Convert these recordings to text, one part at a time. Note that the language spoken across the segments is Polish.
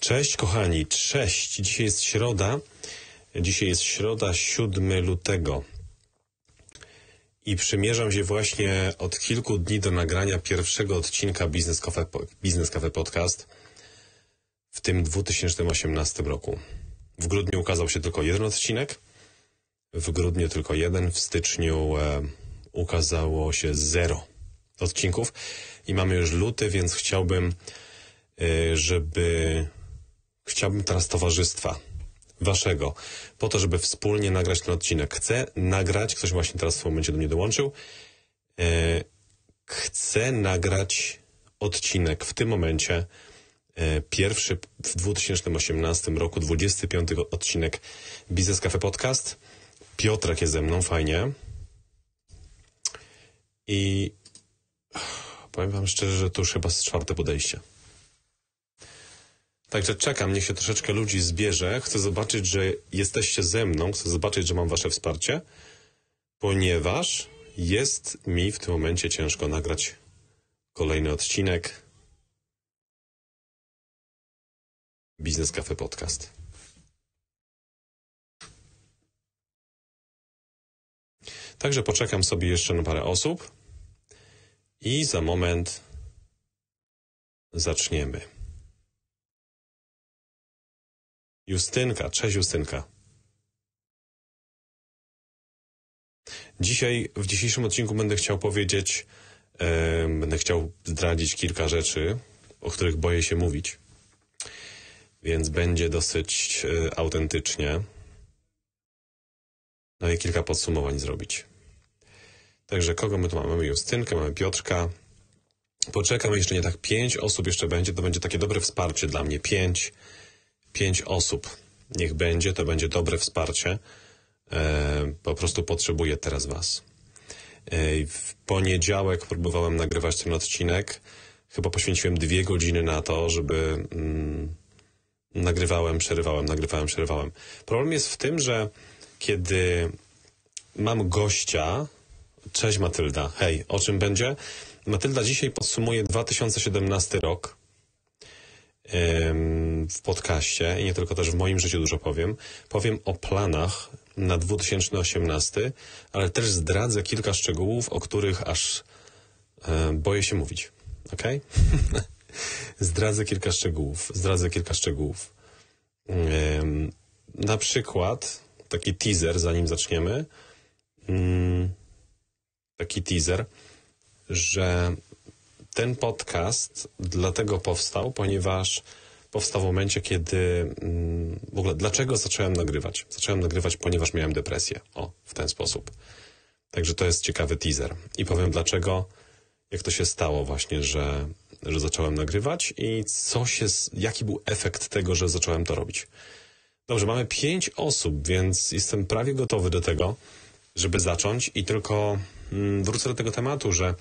Cześć kochani, cześć. Dzisiaj jest środa. Dzisiaj jest środa 7 lutego. I przymierzam się właśnie od kilku dni do nagrania pierwszego odcinka Business Cafe, Business Cafe Podcast w tym 2018 roku. W grudniu ukazał się tylko jeden odcinek, w grudniu tylko jeden, w styczniu e, ukazało się zero odcinków i mamy już luty, więc chciałbym, e, żeby Chciałbym teraz towarzystwa waszego, po to, żeby wspólnie nagrać ten odcinek. Chcę nagrać, ktoś właśnie teraz w tym momencie do mnie dołączył, e, chcę nagrać odcinek w tym momencie, e, pierwszy w 2018 roku, 25 odcinek Biznes Cafe Podcast. Piotrek jest ze mną, fajnie. I powiem wam szczerze, że to już chyba jest czwarte podejście. Także czekam, niech się troszeczkę ludzi zbierze. Chcę zobaczyć, że jesteście ze mną, chcę zobaczyć, że mam wasze wsparcie, ponieważ jest mi w tym momencie ciężko nagrać kolejny odcinek Biznes Cafe Podcast. Także poczekam sobie jeszcze na parę osób i za moment zaczniemy. Justynka, cześć Justynka. Dzisiaj, w dzisiejszym odcinku będę chciał powiedzieć, e, będę chciał zdradzić kilka rzeczy, o których boję się mówić. Więc będzie dosyć e, autentycznie. No i kilka podsumowań zrobić. Także kogo my tu mamy? Mamy Justynkę, mamy Piotrka. Poczekam jeszcze nie tak pięć osób jeszcze będzie, to będzie takie dobre wsparcie dla mnie. Pięć pięć osób. Niech będzie, to będzie dobre wsparcie. E, po prostu potrzebuję teraz Was. E, w poniedziałek próbowałem nagrywać ten odcinek. Chyba poświęciłem dwie godziny na to, żeby mm, nagrywałem, przerywałem, nagrywałem, przerywałem. Problem jest w tym, że kiedy mam gościa, cześć Matylda, hej, o czym będzie? Matylda dzisiaj podsumuje 2017 rok w podcaście i nie tylko też w moim życiu dużo powiem. Powiem o planach na 2018, ale też zdradzę kilka szczegółów, o których aż boję się mówić. Ok? zdradzę kilka szczegółów. Zdradzę kilka szczegółów. Na przykład taki teaser, zanim zaczniemy. Mm, taki teaser, że ten podcast dlatego powstał, ponieważ powstał w momencie, kiedy mm, w ogóle dlaczego zacząłem nagrywać? Zacząłem nagrywać, ponieważ miałem depresję. O, w ten sposób. Także to jest ciekawy teaser. I powiem dlaczego, jak to się stało właśnie, że, że zacząłem nagrywać i co się, jaki był efekt tego, że zacząłem to robić. Dobrze, mamy pięć osób, więc jestem prawie gotowy do tego, żeby zacząć i tylko mm, wrócę do tego tematu, że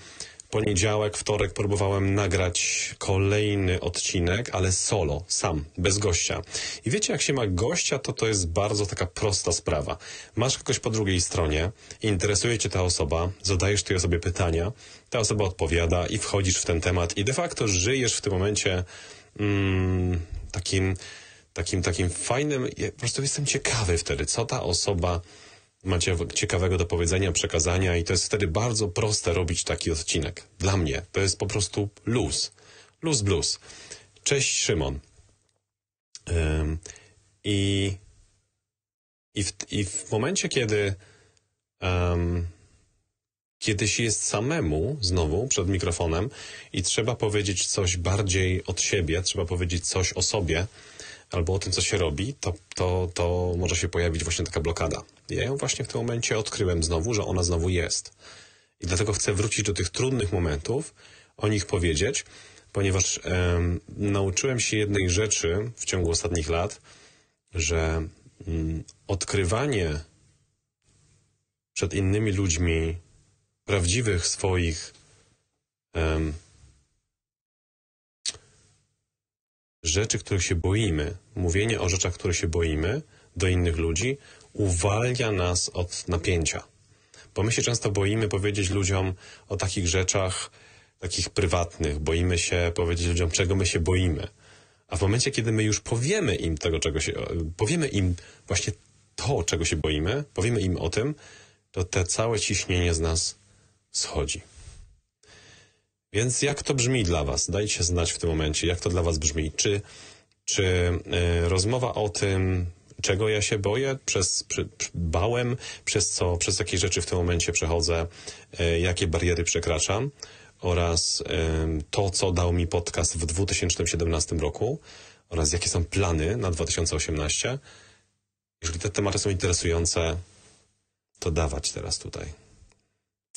poniedziałek, wtorek próbowałem nagrać kolejny odcinek, ale solo, sam, bez gościa. I wiecie, jak się ma gościa, to to jest bardzo taka prosta sprawa. Masz kogoś po drugiej stronie, interesuje cię ta osoba, zadajesz tej osobie pytania, ta osoba odpowiada i wchodzisz w ten temat i de facto żyjesz w tym momencie mm, takim, takim, takim fajnym, ja po prostu jestem ciekawy wtedy, co ta osoba macie ciekawego do powiedzenia, przekazania i to jest wtedy bardzo proste robić taki odcinek. Dla mnie to jest po prostu luz. Luz blues. Cześć Szymon. I, i, w, i w momencie, kiedy um, kiedy się jest samemu znowu przed mikrofonem i trzeba powiedzieć coś bardziej od siebie, trzeba powiedzieć coś o sobie, albo o tym, co się robi, to, to, to może się pojawić właśnie taka blokada. Ja ją właśnie w tym momencie odkryłem znowu, że ona znowu jest. I dlatego chcę wrócić do tych trudnych momentów, o nich powiedzieć, ponieważ nauczyłem się jednej rzeczy w ciągu ostatnich lat, że mm, odkrywanie przed innymi ludźmi prawdziwych swoich rzeczy, których się boimy, mówienie o rzeczach, które się boimy do innych ludzi uwalnia nas od napięcia. Bo my się często boimy powiedzieć ludziom o takich rzeczach, takich prywatnych. Boimy się powiedzieć ludziom, czego my się boimy. A w momencie, kiedy my już powiemy im tego, czego się, powiemy im właśnie to, czego się boimy, powiemy im o tym, to te całe ciśnienie z nas schodzi. Więc jak to brzmi dla Was? Dajcie znać w tym momencie, jak to dla Was brzmi. Czy czy y, rozmowa o tym, czego ja się boję, przez, przy, bałem, przez co, przez jakie rzeczy w tym momencie przechodzę, y, jakie bariery przekraczam oraz y, to, co dał mi podcast w 2017 roku oraz jakie są plany na 2018. Jeżeli te tematy są interesujące, to dawać teraz tutaj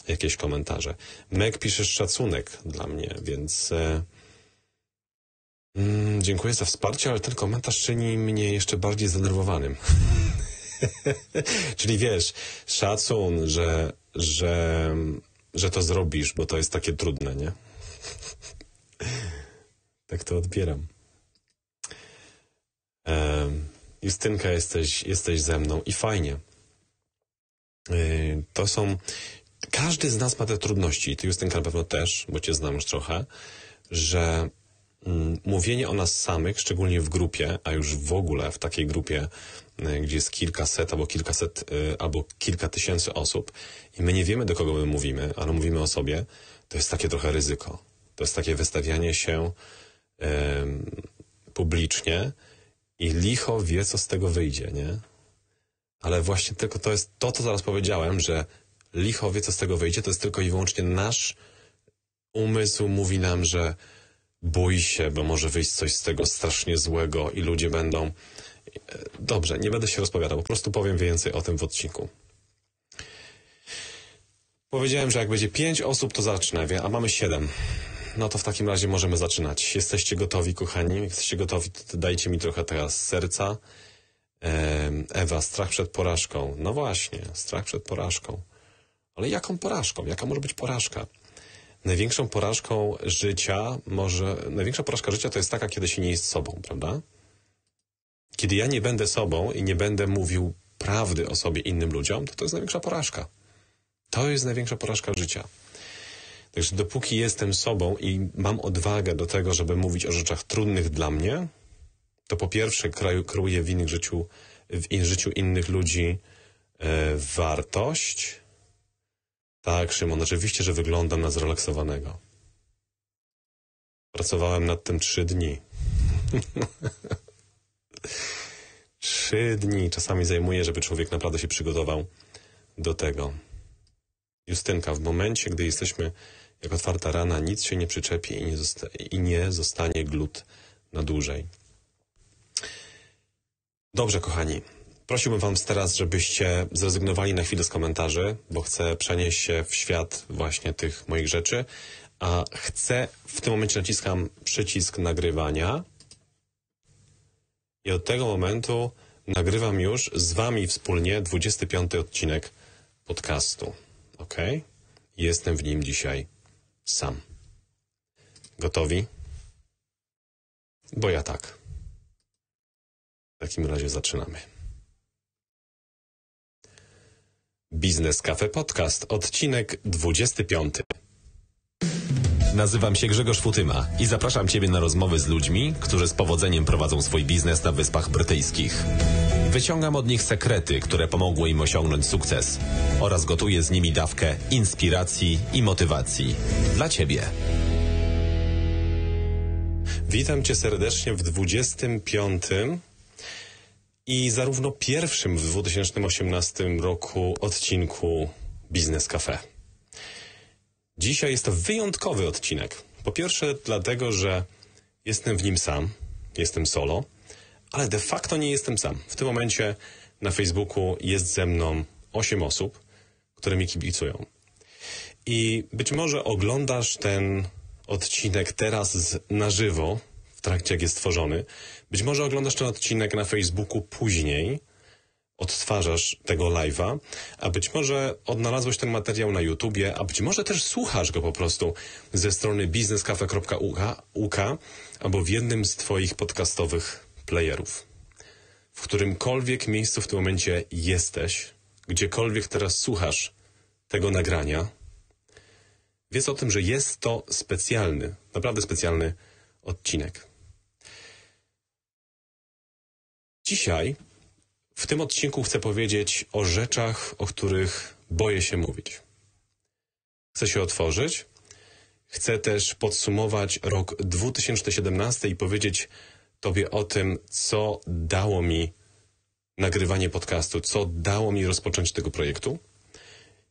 jakieś komentarze. Meg piszesz szacunek dla mnie, więc Mm, dziękuję za wsparcie, ale ten komentarz czyni mnie jeszcze bardziej zdenerwowanym. Czyli wiesz, szacun, że, że, że to zrobisz, bo to jest takie trudne, nie? tak to odbieram. E, Justynka, jesteś, jesteś ze mną i fajnie. E, to są. Każdy z nas ma te trudności, ty Justynka na pewno też, bo cię znam już trochę, że Mm, mówienie o nas samych, szczególnie w grupie, a już w ogóle w takiej grupie, y, gdzie jest kilkaset albo kilkaset y, albo kilka tysięcy osób i my nie wiemy do kogo my mówimy, ale mówimy o sobie, to jest takie trochę ryzyko. To jest takie wystawianie się yy, publicznie i licho wie, co z tego wyjdzie, nie? Ale właśnie tylko to jest to, co zaraz powiedziałem, że licho wie, co z tego wyjdzie, to jest tylko i wyłącznie nasz umysł mówi nam, że bój się, bo może wyjść coś z tego strasznie złego i ludzie będą... E, dobrze, nie będę się rozpowiadał, po prostu powiem więcej o tym w odcinku. Powiedziałem, że jak będzie pięć osób, to zacznę, a mamy siedem. No to w takim razie możemy zaczynać. Jesteście gotowi, kochani? Jesteście gotowi, to dajcie mi trochę teraz serca. Ewa, strach przed porażką. No właśnie, strach przed porażką. Ale jaką porażką? Jaka może być porażka? największą porażką życia może, największa porażka życia to jest taka, kiedy się nie jest sobą, prawda? Kiedy ja nie będę sobą i nie będę mówił prawdy o sobie innym ludziom, to to jest największa porażka. To jest największa porażka życia. Także dopóki jestem sobą i mam odwagę do tego, żeby mówić o rzeczach trudnych dla mnie, to po pierwsze kraju kruję w innych życiu, w in życiu innych ludzi e, wartość, tak, Szymon, oczywiście, że wyglądam na zrelaksowanego. Pracowałem nad tym trzy dni. trzy dni czasami zajmuje, żeby człowiek naprawdę się przygotował do tego. Justynka, w momencie, gdy jesteśmy jak otwarta rana, nic się nie przyczepi i nie, zosta i nie zostanie glut na dłużej. Dobrze, kochani, Prosiłbym Wam teraz, żebyście zrezygnowali na chwilę z komentarzy, bo chcę przenieść się w świat właśnie tych moich rzeczy. A chcę, w tym momencie naciskam przycisk nagrywania i od tego momentu nagrywam już z Wami wspólnie 25 odcinek podcastu. Ok? Jestem w nim dzisiaj sam. Gotowi? Bo ja tak. W takim razie zaczynamy. Biznes Cafe Podcast, odcinek 25. Nazywam się Grzegorz Futyma i zapraszam Ciebie na rozmowy z ludźmi, którzy z powodzeniem prowadzą swój biznes na Wyspach Brytyjskich. Wyciągam od nich sekrety, które pomogły im osiągnąć sukces oraz gotuję z nimi dawkę inspiracji i motywacji. Dla Ciebie. Witam Cię serdecznie w 25 i zarówno pierwszym w 2018 roku odcinku Biznes Cafe. Dzisiaj jest to wyjątkowy odcinek. Po pierwsze, dlatego, że jestem w nim sam, jestem solo, ale de facto nie jestem sam. W tym momencie na Facebooku jest ze mną 8 osób, które mi kibicują. I być może oglądasz ten odcinek teraz na żywo, w trakcie jak jest tworzony, być może oglądasz ten odcinek na Facebooku później, odtwarzasz tego live'a, a być może odnalazłeś ten materiał na YouTubie, a być może też słuchasz go po prostu ze strony biznescafe.uk albo w jednym z Twoich podcastowych playerów. W którymkolwiek miejscu w tym momencie jesteś, gdziekolwiek teraz słuchasz tego nagrania, wiedz o tym, że jest to specjalny, naprawdę specjalny odcinek. Dzisiaj w tym odcinku chcę powiedzieć o rzeczach, o których boję się mówić. Chcę się otworzyć. Chcę też podsumować rok 2017 i powiedzieć Tobie o tym, co dało mi nagrywanie podcastu, co dało mi rozpocząć tego projektu.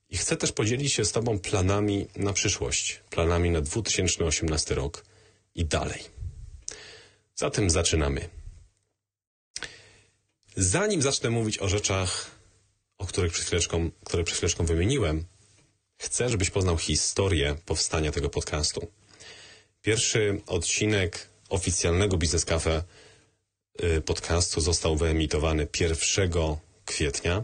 I chcę też podzielić się z Tobą planami na przyszłość, planami na 2018 rok i dalej. Zatem zaczynamy. Zanim zacznę mówić o rzeczach, o których przed chwileczką, które przed chwileczką wymieniłem, chcę, żebyś poznał historię powstania tego podcastu. Pierwszy odcinek oficjalnego Biznes Cafe y, podcastu został wyemitowany 1 kwietnia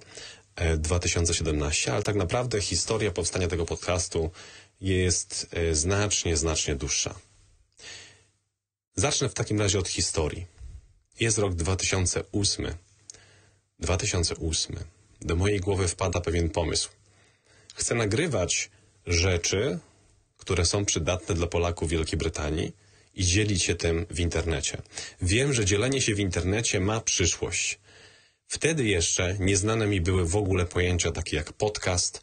2017, e, ale tak naprawdę historia powstania tego podcastu jest e, znacznie, znacznie dłuższa. Zacznę w takim razie od historii. Jest rok 2008. 2008. Do mojej głowy wpada pewien pomysł. Chcę nagrywać rzeczy, które są przydatne dla Polaków w Wielkiej Brytanii i dzielić się tym w internecie. Wiem, że dzielenie się w internecie ma przyszłość. Wtedy jeszcze nieznane mi były w ogóle pojęcia takie jak podcast.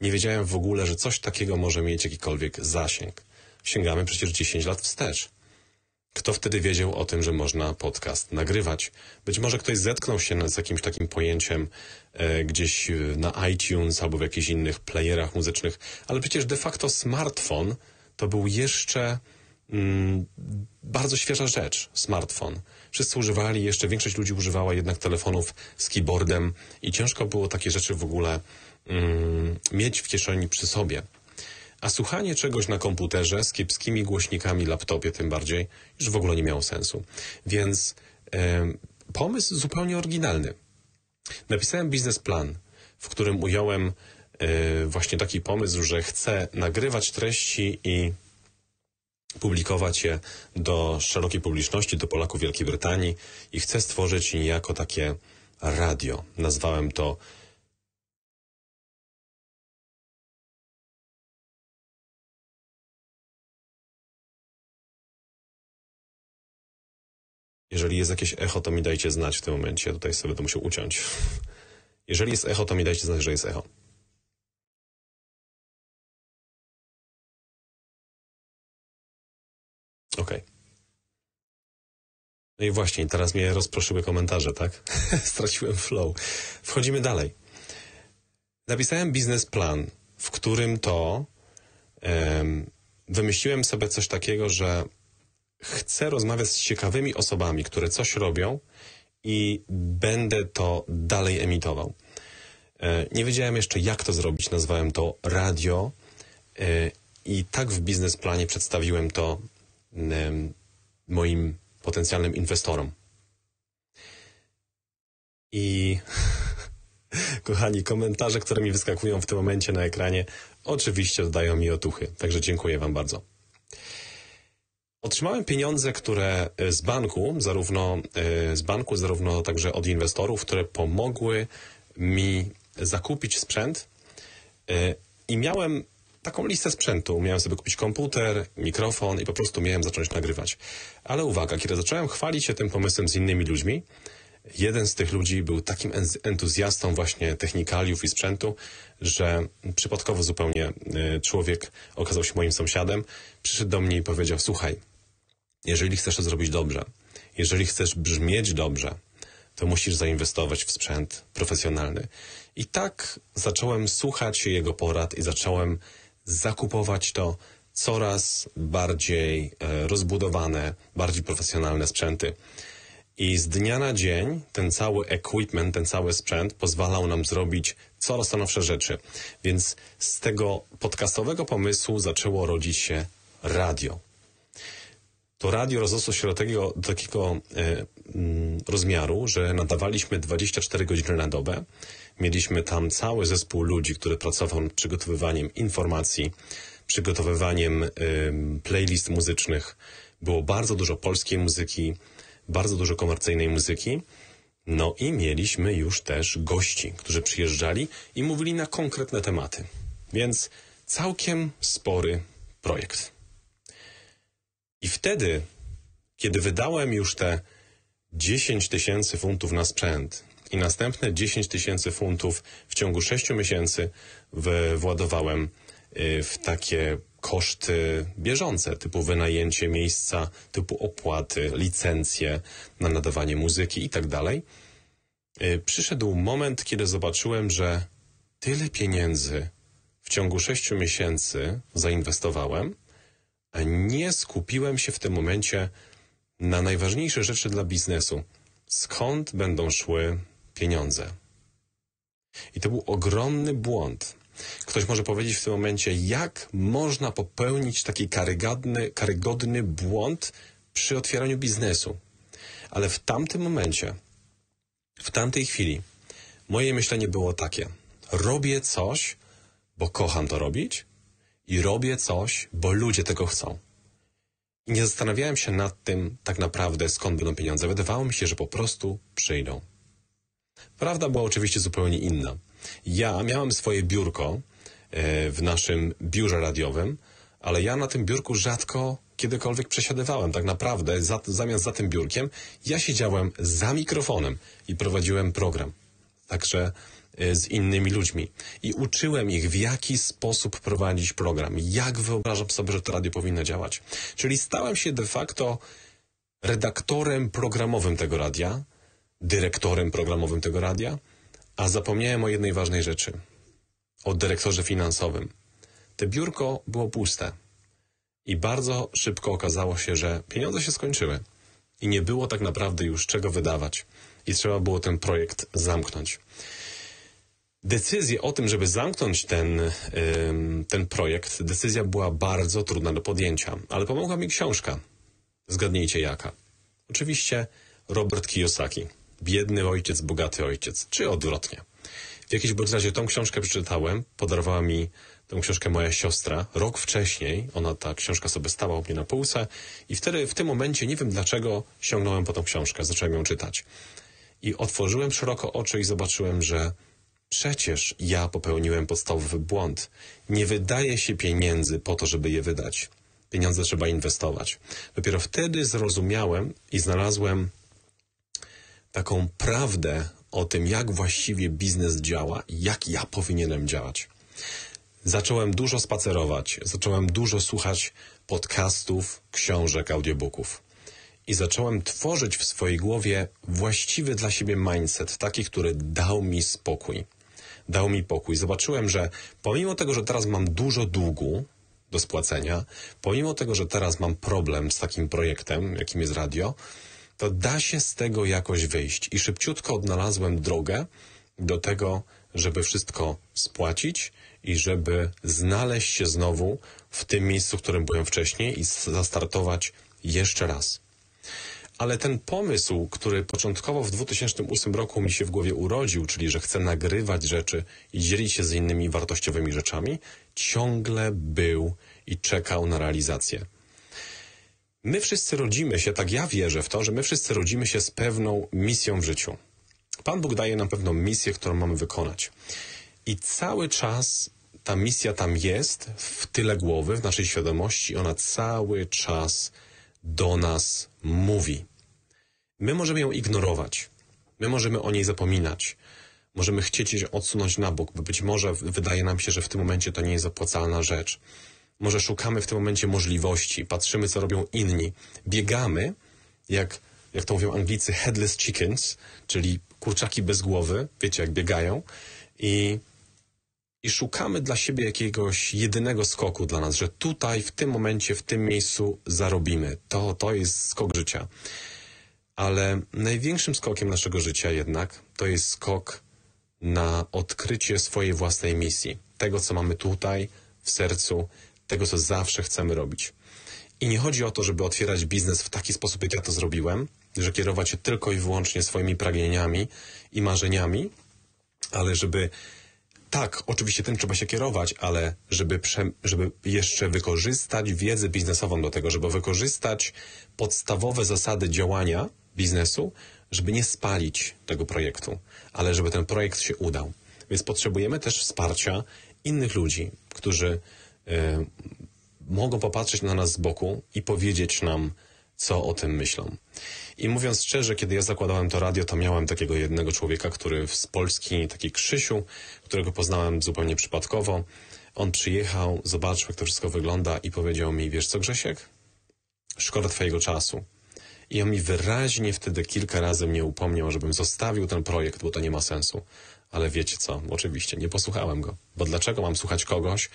Nie wiedziałem w ogóle, że coś takiego może mieć jakikolwiek zasięg. Sięgamy przecież 10 lat wstecz. Kto wtedy wiedział o tym, że można podcast nagrywać? Być może ktoś zetknął się z jakimś takim pojęciem e, gdzieś e, na iTunes albo w jakichś innych playerach muzycznych, ale przecież de facto smartfon to był jeszcze mm, bardzo świeża rzecz, smartfon. Wszyscy używali, jeszcze większość ludzi używała jednak telefonów z keyboardem i ciężko było takie rzeczy w ogóle mm, mieć w kieszeni przy sobie. A słuchanie czegoś na komputerze z kiepskimi głośnikami, laptopie tym bardziej, już w ogóle nie miało sensu. Więc e, pomysł zupełnie oryginalny. Napisałem biznesplan, w którym ująłem e, właśnie taki pomysł, że chcę nagrywać treści i publikować je do szerokiej publiczności, do Polaków Wielkiej Brytanii i chcę stworzyć niejako takie radio. Nazwałem to Jeżeli jest jakieś echo, to mi dajcie znać w tym momencie. Tutaj sobie to musiał uciąć. Jeżeli jest echo, to mi dajcie znać, że jest echo. OK. No i właśnie, teraz mnie rozproszyły komentarze, tak? Straciłem flow. Wchodzimy dalej. Napisałem biznesplan, w którym to um, wymyśliłem sobie coś takiego, że chcę rozmawiać z ciekawymi osobami, które coś robią i będę to dalej emitował. E, nie wiedziałem jeszcze, jak to zrobić. Nazwałem to radio e, i tak w biznesplanie przedstawiłem to moim potencjalnym inwestorom. I kochani, komentarze, które mi wyskakują w tym momencie na ekranie, oczywiście dodają mi otuchy. Także dziękuję Wam bardzo. Otrzymałem pieniądze, które y, z banku, zarówno y, z banku, zarówno także od inwestorów, które pomogły mi zakupić sprzęt y, i miałem taką listę sprzętu. Miałem sobie kupić komputer, mikrofon i po prostu miałem zacząć nagrywać. Ale uwaga, kiedy zacząłem chwalić się tym pomysłem z innymi ludźmi, jeden z tych ludzi był takim entuzjastą właśnie technikaliów i sprzętu, że przypadkowo zupełnie człowiek okazał się moim sąsiadem, przyszedł do mnie i powiedział, słuchaj, jeżeli chcesz to zrobić dobrze, jeżeli chcesz brzmieć dobrze, to musisz zainwestować w sprzęt profesjonalny. I tak zacząłem słuchać jego porad i zacząłem zakupować to coraz bardziej e, rozbudowane, bardziej profesjonalne sprzęty. I z dnia na dzień ten cały equipment, ten cały sprzęt pozwalał nam zrobić coraz stanowcze rzeczy. Więc z tego podcastowego pomysłu zaczęło rodzić się radio to radio rozrosło się do takiego, do takiego e, mm, rozmiaru, że nadawaliśmy 24 godziny na dobę. Mieliśmy tam cały zespół ludzi, który pracował nad przygotowywaniem informacji, przygotowywaniem e, playlist muzycznych. Było bardzo dużo polskiej muzyki, bardzo dużo komercyjnej muzyki. No i mieliśmy już też gości, którzy przyjeżdżali i mówili na konkretne tematy. Więc całkiem spory projekt. I wtedy, kiedy wydałem już te 10 tysięcy funtów na sprzęt i następne 10 tysięcy funtów w ciągu 6 miesięcy władowałem y, w takie koszty bieżące, typu wynajęcie miejsca, typu opłaty, licencje na nadawanie muzyki i tak dalej. Y, przyszedł moment, kiedy zobaczyłem, że tyle pieniędzy w ciągu 6 miesięcy zainwestowałem, nie skupiłem się w tym momencie na najważniejsze rzeczy dla biznesu. Skąd będą szły pieniądze? I to był ogromny błąd. Ktoś może powiedzieć w tym momencie, jak można popełnić taki karygodny, karygodny błąd przy otwieraniu biznesu. Ale w tamtym momencie, w tamtej chwili, moje myślenie było takie: robię coś, bo kocham to robić, i robię coś, bo ludzie tego chcą. I nie zastanawiałem się nad tym tak naprawdę, skąd będą pieniądze. Wydawało mi się, że po prostu przyjdą. Prawda była oczywiście zupełnie inna. Ja miałem swoje biurko e, w naszym biurze radiowym, ale ja na tym biurku rzadko kiedykolwiek przesiadywałem. Tak naprawdę, za, zamiast za tym biurkiem, ja siedziałem za mikrofonem i prowadziłem program. Także E, z innymi ludźmi. I uczyłem ich, w jaki sposób prowadzić program, jak wyobrażam sobie, że to radio powinno działać. Czyli stałem się de facto redaktorem programowym tego radia, dyrektorem programowym tego radia, a zapomniałem o jednej ważnej rzeczy. O dyrektorze finansowym. Te biurko było puste. I bardzo szybko okazało się, że pieniądze się skończyły. I nie było tak naprawdę już czego wydawać. I trzeba było ten projekt zamknąć. Decyzję o tym, żeby zamknąć ten, ten projekt, decyzja była bardzo trudna do podjęcia, ale pomogła mi książka. Zgadnijcie jaka. Oczywiście Robert Kiyosaki. Biedny ojciec, bogaty ojciec, czy odwrotnie. W jakiejś bądź razie tą książkę przeczytałem, podarowała mi tą książkę moja siostra. Rok wcześniej ona, ta książka sobie stała u mnie na półce i wtedy, w tym momencie, nie wiem dlaczego, sięgnąłem po tą książkę, zacząłem ją czytać. I otworzyłem szeroko oczy i zobaczyłem, że Przecież ja popełniłem podstawowy błąd. Nie wydaje się pieniędzy po to, żeby je wydać. Pieniądze trzeba inwestować. Dopiero wtedy zrozumiałem i znalazłem taką prawdę o tym, jak właściwie biznes działa i jak ja powinienem działać. Zacząłem dużo spacerować, zacząłem dużo słuchać podcastów, książek, audiobooków. I zacząłem tworzyć w swojej głowie właściwy dla siebie mindset, taki, który dał mi spokój dał mi pokój. Zobaczyłem, że pomimo tego, że teraz mam dużo długu do spłacenia, pomimo tego, że teraz mam problem z takim projektem, jakim jest radio, to da się z tego jakoś wyjść. I szybciutko odnalazłem drogę do tego, żeby wszystko spłacić i żeby znaleźć się znowu w tym miejscu, w którym byłem wcześniej i zastartować jeszcze raz ale ten pomysł, który początkowo w 2008 roku mi się w głowie urodził, czyli że chcę nagrywać rzeczy i dzielić się z innymi wartościowymi rzeczami, ciągle był i czekał na realizację. My wszyscy rodzimy się, tak ja wierzę w to, że my wszyscy rodzimy się z pewną misją w życiu. Pan Bóg daje nam pewną misję, którą mamy wykonać. I cały czas ta misja tam jest, w tyle głowy, w naszej świadomości, ona cały czas do nas mówi. My możemy ją ignorować. My możemy o niej zapominać. Możemy chcieć się odsunąć na bok, bo być może wydaje nam się, że w tym momencie to nie jest opłacalna rzecz. Może szukamy w tym momencie możliwości, patrzymy, co robią inni. Biegamy, jak, jak to mówią Anglicy, headless chickens, czyli kurczaki bez głowy, wiecie, jak biegają, i, i szukamy dla siebie jakiegoś jedynego skoku dla nas, że tutaj, w tym momencie, w tym miejscu zarobimy. To, to jest skok życia. Ale największym skokiem naszego życia jednak to jest skok na odkrycie swojej własnej misji, tego co mamy tutaj w sercu, tego co zawsze chcemy robić. I nie chodzi o to, żeby otwierać biznes w taki sposób, jak ja to zrobiłem, że kierować się tylko i wyłącznie swoimi pragnieniami i marzeniami, ale żeby tak, oczywiście tym trzeba się kierować, ale żeby, prze, żeby jeszcze wykorzystać wiedzę biznesową do tego, żeby wykorzystać podstawowe zasady działania biznesu, żeby nie spalić tego projektu, ale żeby ten projekt się udał. Więc potrzebujemy też wsparcia innych ludzi, którzy y, mogą popatrzeć na nas z boku i powiedzieć nam, co o tym myślą. I mówiąc szczerze, kiedy ja zakładałem to radio, to miałem takiego jednego człowieka, który z Polski, taki Krzysiu, którego poznałem zupełnie przypadkowo. On przyjechał, zobaczył, jak to wszystko wygląda i powiedział mi, wiesz co Grzesiek? Szkoda twojego czasu. I on mi wyraźnie wtedy kilka razy mnie upomniał, żebym zostawił ten projekt, bo to nie ma sensu. Ale wiecie co? Oczywiście, nie posłuchałem go. Bo dlaczego mam słuchać kogoś,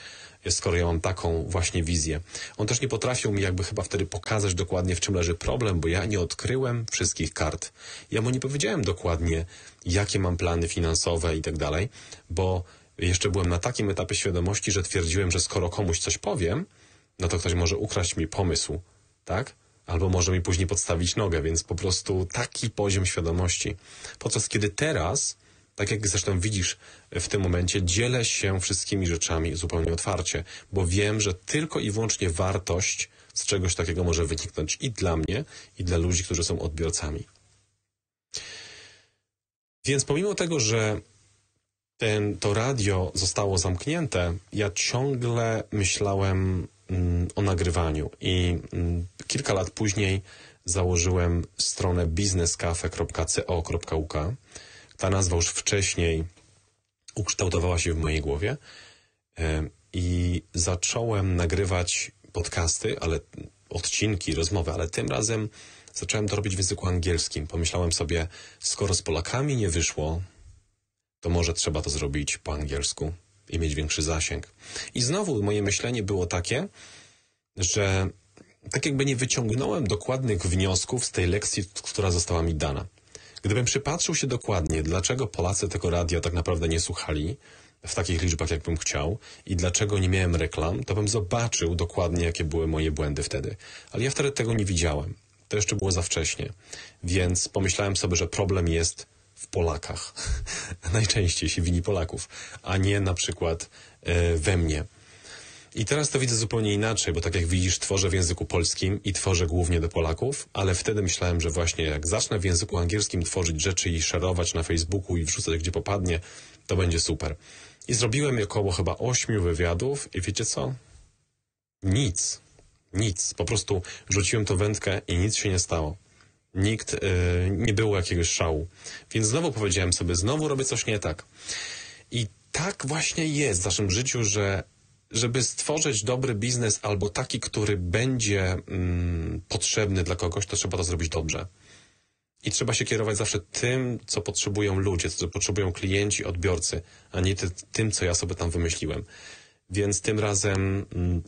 skoro ja mam taką właśnie wizję? On też nie potrafił mi jakby chyba wtedy pokazać dokładnie, w czym leży problem, bo ja nie odkryłem wszystkich kart. Ja mu nie powiedziałem dokładnie, jakie mam plany finansowe i tak dalej, bo jeszcze byłem na takim etapie świadomości, że twierdziłem, że skoro komuś coś powiem, no to ktoś może ukraść mi pomysł, tak? albo może mi później podstawić nogę, więc po prostu taki poziom świadomości. Podczas kiedy teraz, tak jak zresztą widzisz w tym momencie, dzielę się wszystkimi rzeczami zupełnie otwarcie, bo wiem, że tylko i wyłącznie wartość z czegoś takiego może wyniknąć i dla mnie, i dla ludzi, którzy są odbiorcami. Więc pomimo tego, że ten, to radio zostało zamknięte, ja ciągle myślałem Mm, o nagrywaniu i mm, kilka lat później założyłem stronę biznescafe.co.uk. Ta nazwa już wcześniej ukształtowała się w mojej głowie e, i zacząłem nagrywać podcasty, ale odcinki, rozmowy, ale tym razem zacząłem to robić w języku angielskim. Pomyślałem sobie, skoro z Polakami nie wyszło, to może trzeba to zrobić po angielsku i mieć większy zasięg. I znowu moje myślenie było takie, że tak jakby nie wyciągnąłem dokładnych wniosków z tej lekcji, która została mi dana. Gdybym przypatrzył się dokładnie, dlaczego Polacy tego radio tak naprawdę nie słuchali w takich liczbach, jakbym chciał i dlaczego nie miałem reklam, to bym zobaczył dokładnie, jakie były moje błędy wtedy. Ale ja wtedy tego nie widziałem. To jeszcze było za wcześnie. Więc pomyślałem sobie, że problem jest w Polakach. Najczęściej się wini Polaków, a nie na przykład e, we mnie. I teraz to widzę zupełnie inaczej, bo tak jak widzisz, tworzę w języku polskim i tworzę głównie do Polaków, ale wtedy myślałem, że właśnie jak zacznę w języku angielskim tworzyć rzeczy i szerować na Facebooku i wrzucać gdzie popadnie, to będzie super. I zrobiłem około chyba ośmiu wywiadów i wiecie co? Nic. Nic. Po prostu rzuciłem to wędkę i nic się nie stało nikt, e, nie było jakiegoś szału. Więc znowu powiedziałem sobie, znowu robię coś nie tak. I tak właśnie jest w naszym życiu, że żeby stworzyć dobry biznes albo taki, który będzie mm, potrzebny dla kogoś, to trzeba to zrobić dobrze. I trzeba się kierować zawsze tym, co potrzebują ludzie, co potrzebują klienci, odbiorcy, a nie ty, tym, co ja sobie tam wymyśliłem. Więc tym razem mm,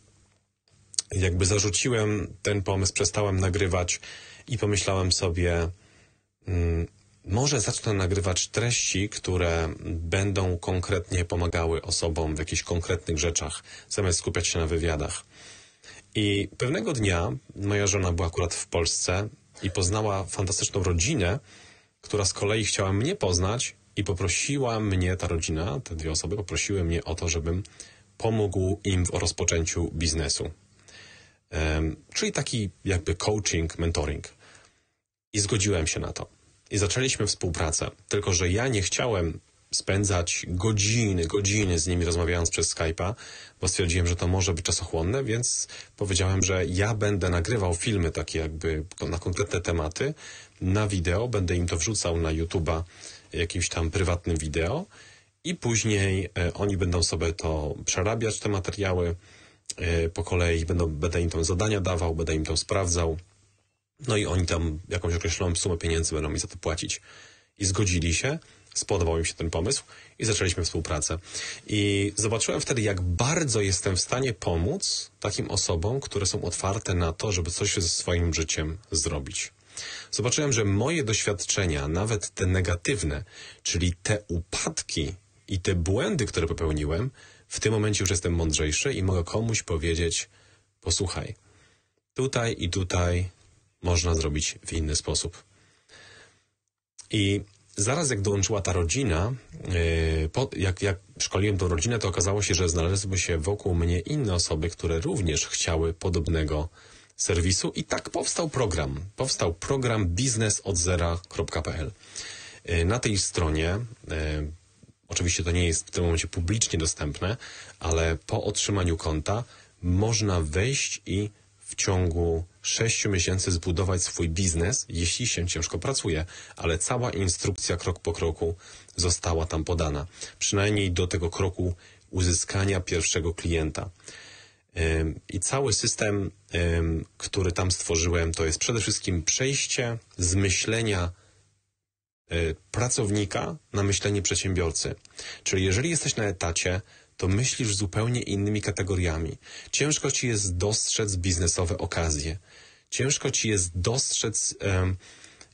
jakby zarzuciłem ten pomysł, przestałem nagrywać i pomyślałem sobie, mm, może zacznę nagrywać treści, które będą konkretnie pomagały osobom w jakichś konkretnych rzeczach, zamiast skupiać się na wywiadach. I pewnego dnia moja żona była akurat w Polsce i poznała fantastyczną rodzinę, która z kolei chciała mnie poznać i poprosiła mnie, ta rodzina, te dwie osoby poprosiły mnie o to, żebym pomógł im w rozpoczęciu biznesu. Um, czyli taki jakby coaching, mentoring. I zgodziłem się na to. I zaczęliśmy współpracę. Tylko, że ja nie chciałem spędzać godziny, godziny z nimi rozmawiając przez Skype'a, bo stwierdziłem, że to może być czasochłonne, więc powiedziałem, że ja będę nagrywał filmy takie jakby na konkretne tematy na wideo, będę im to wrzucał na YouTube'a jakimś tam prywatnym wideo i później e, oni będą sobie to przerabiać, te materiały e, po kolei, będą, będę im to zadania dawał, będę im to sprawdzał no i oni tam jakąś określoną sumę pieniędzy będą mi za to płacić. I zgodzili się, spodobał im się ten pomysł i zaczęliśmy współpracę. I zobaczyłem wtedy, jak bardzo jestem w stanie pomóc takim osobom, które są otwarte na to, żeby coś ze swoim życiem zrobić. Zobaczyłem, że moje doświadczenia, nawet te negatywne, czyli te upadki i te błędy, które popełniłem, w tym momencie już jestem mądrzejszy i mogę komuś powiedzieć: Posłuchaj, tutaj i tutaj można zrobić w inny sposób. I zaraz jak dołączyła ta rodzina, y, jak, jak szkoliłem tą rodzinę, to okazało się, że znalazły się wokół mnie inne osoby, które również chciały podobnego serwisu i tak powstał program. Powstał program biznesodzera.pl. Y, na tej stronie, y, oczywiście to nie jest w tym momencie publicznie dostępne, ale po otrzymaniu konta można wejść i w ciągu 6 miesięcy zbudować swój biznes, jeśli się ciężko pracuje, ale cała instrukcja krok po kroku została tam podana. Przynajmniej do tego kroku uzyskania pierwszego klienta. I cały system, który tam stworzyłem, to jest przede wszystkim przejście z myślenia y, pracownika na myślenie przedsiębiorcy. Czyli jeżeli jesteś na etacie, to myślisz zupełnie innymi kategoriami. Ciężko ci jest dostrzec biznesowe okazje. Ciężko ci jest dostrzec um,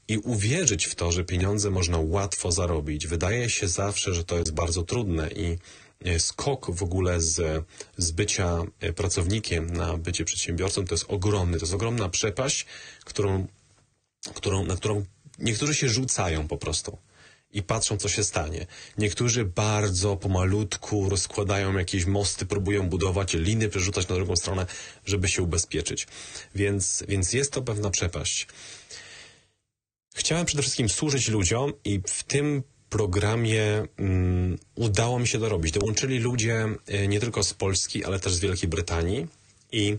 i uwierzyć w to, że pieniądze można łatwo zarobić. Wydaje się zawsze, że to jest bardzo trudne i e, skok w ogóle z, z bycia e, pracownikiem na bycie przedsiębiorcą to jest ogromny, to jest ogromna przepaść, którą, którą, na którą niektórzy się rzucają po prostu i patrzą, co się stanie. Niektórzy bardzo pomalutku rozkładają jakieś mosty, próbują budować liny, przerzucać na drugą stronę, żeby się ubezpieczyć. Więc, więc jest to pewna przepaść. Chciałem przede wszystkim służyć ludziom i w tym programie um, udało mi się to robić. Dołączyli ludzie e, nie tylko z Polski, ale też z Wielkiej Brytanii i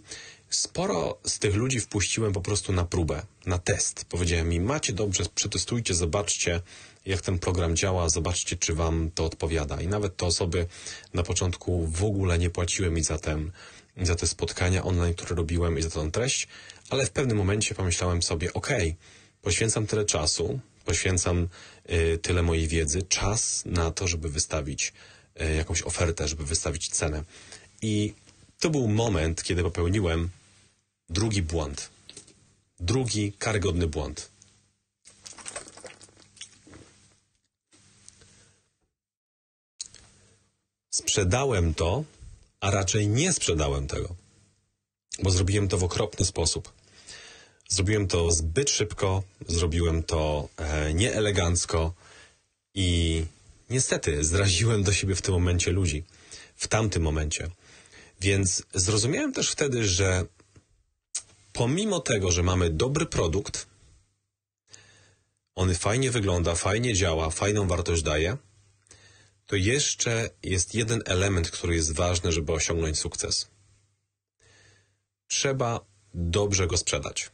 sporo z tych ludzi wpuściłem po prostu na próbę, na test. Powiedziałem mi, macie dobrze, przetestujcie, zobaczcie, jak ten program działa, zobaczcie, czy Wam to odpowiada. I nawet te osoby na początku w ogóle nie płaciły mi za, ten, za te spotkania online, które robiłem i za tę treść, ale w pewnym momencie pomyślałem sobie, ok, poświęcam tyle czasu, poświęcam y, tyle mojej wiedzy, czas na to, żeby wystawić y, jakąś ofertę, żeby wystawić cenę. I to był moment, kiedy popełniłem drugi błąd. Drugi karygodny błąd. sprzedałem to, a raczej nie sprzedałem tego, bo zrobiłem to w okropny sposób. Zrobiłem to zbyt szybko, zrobiłem to e, nieelegancko i niestety zraziłem do siebie w tym momencie ludzi, w tamtym momencie. Więc zrozumiałem też wtedy, że pomimo tego, że mamy dobry produkt, on fajnie wygląda, fajnie działa, fajną wartość daje – to jeszcze jest jeden element, który jest ważny, żeby osiągnąć sukces. Trzeba dobrze go sprzedać.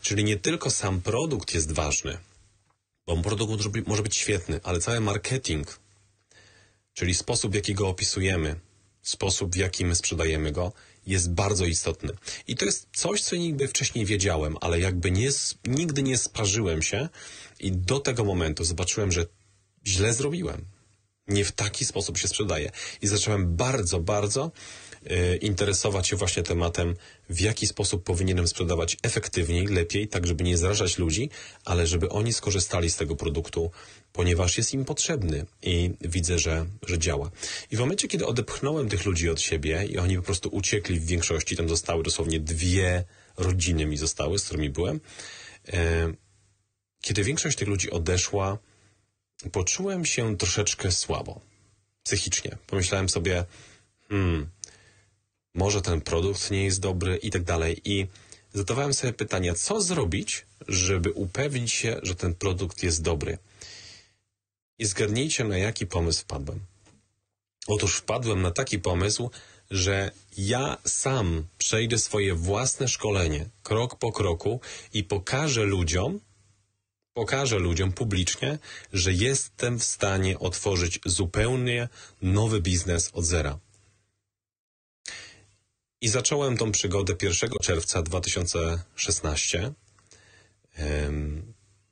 Czyli nie tylko sam produkt jest ważny, bo produkt może być świetny, ale cały marketing, czyli sposób, w jaki go opisujemy, sposób, w jaki my sprzedajemy go, jest bardzo istotny. I to jest coś, co nigdy wcześniej wiedziałem, ale jakby nie, nigdy nie sparzyłem się i do tego momentu zobaczyłem, że źle zrobiłem nie w taki sposób się sprzedaje. I zacząłem bardzo, bardzo e, interesować się właśnie tematem, w jaki sposób powinienem sprzedawać efektywniej, lepiej, tak żeby nie zrażać ludzi, ale żeby oni skorzystali z tego produktu, ponieważ jest im potrzebny i widzę, że, że działa. I w momencie, kiedy odepchnąłem tych ludzi od siebie i oni po prostu uciekli w większości, tam zostały dosłownie dwie rodziny mi zostały, z którymi byłem, e, kiedy większość tych ludzi odeszła, poczułem się troszeczkę słabo. Psychicznie. Pomyślałem sobie, hmm, może ten produkt nie jest dobry i tak dalej. I zadawałem sobie pytania, co zrobić, żeby upewnić się, że ten produkt jest dobry. I zgadnijcie, na jaki pomysł wpadłem. Otóż wpadłem na taki pomysł, że ja sam przejdę swoje własne szkolenie krok po kroku i pokażę ludziom, Pokażę ludziom publicznie, że jestem w stanie otworzyć zupełnie nowy biznes od zera. I zacząłem tą przygodę 1 czerwca 2016.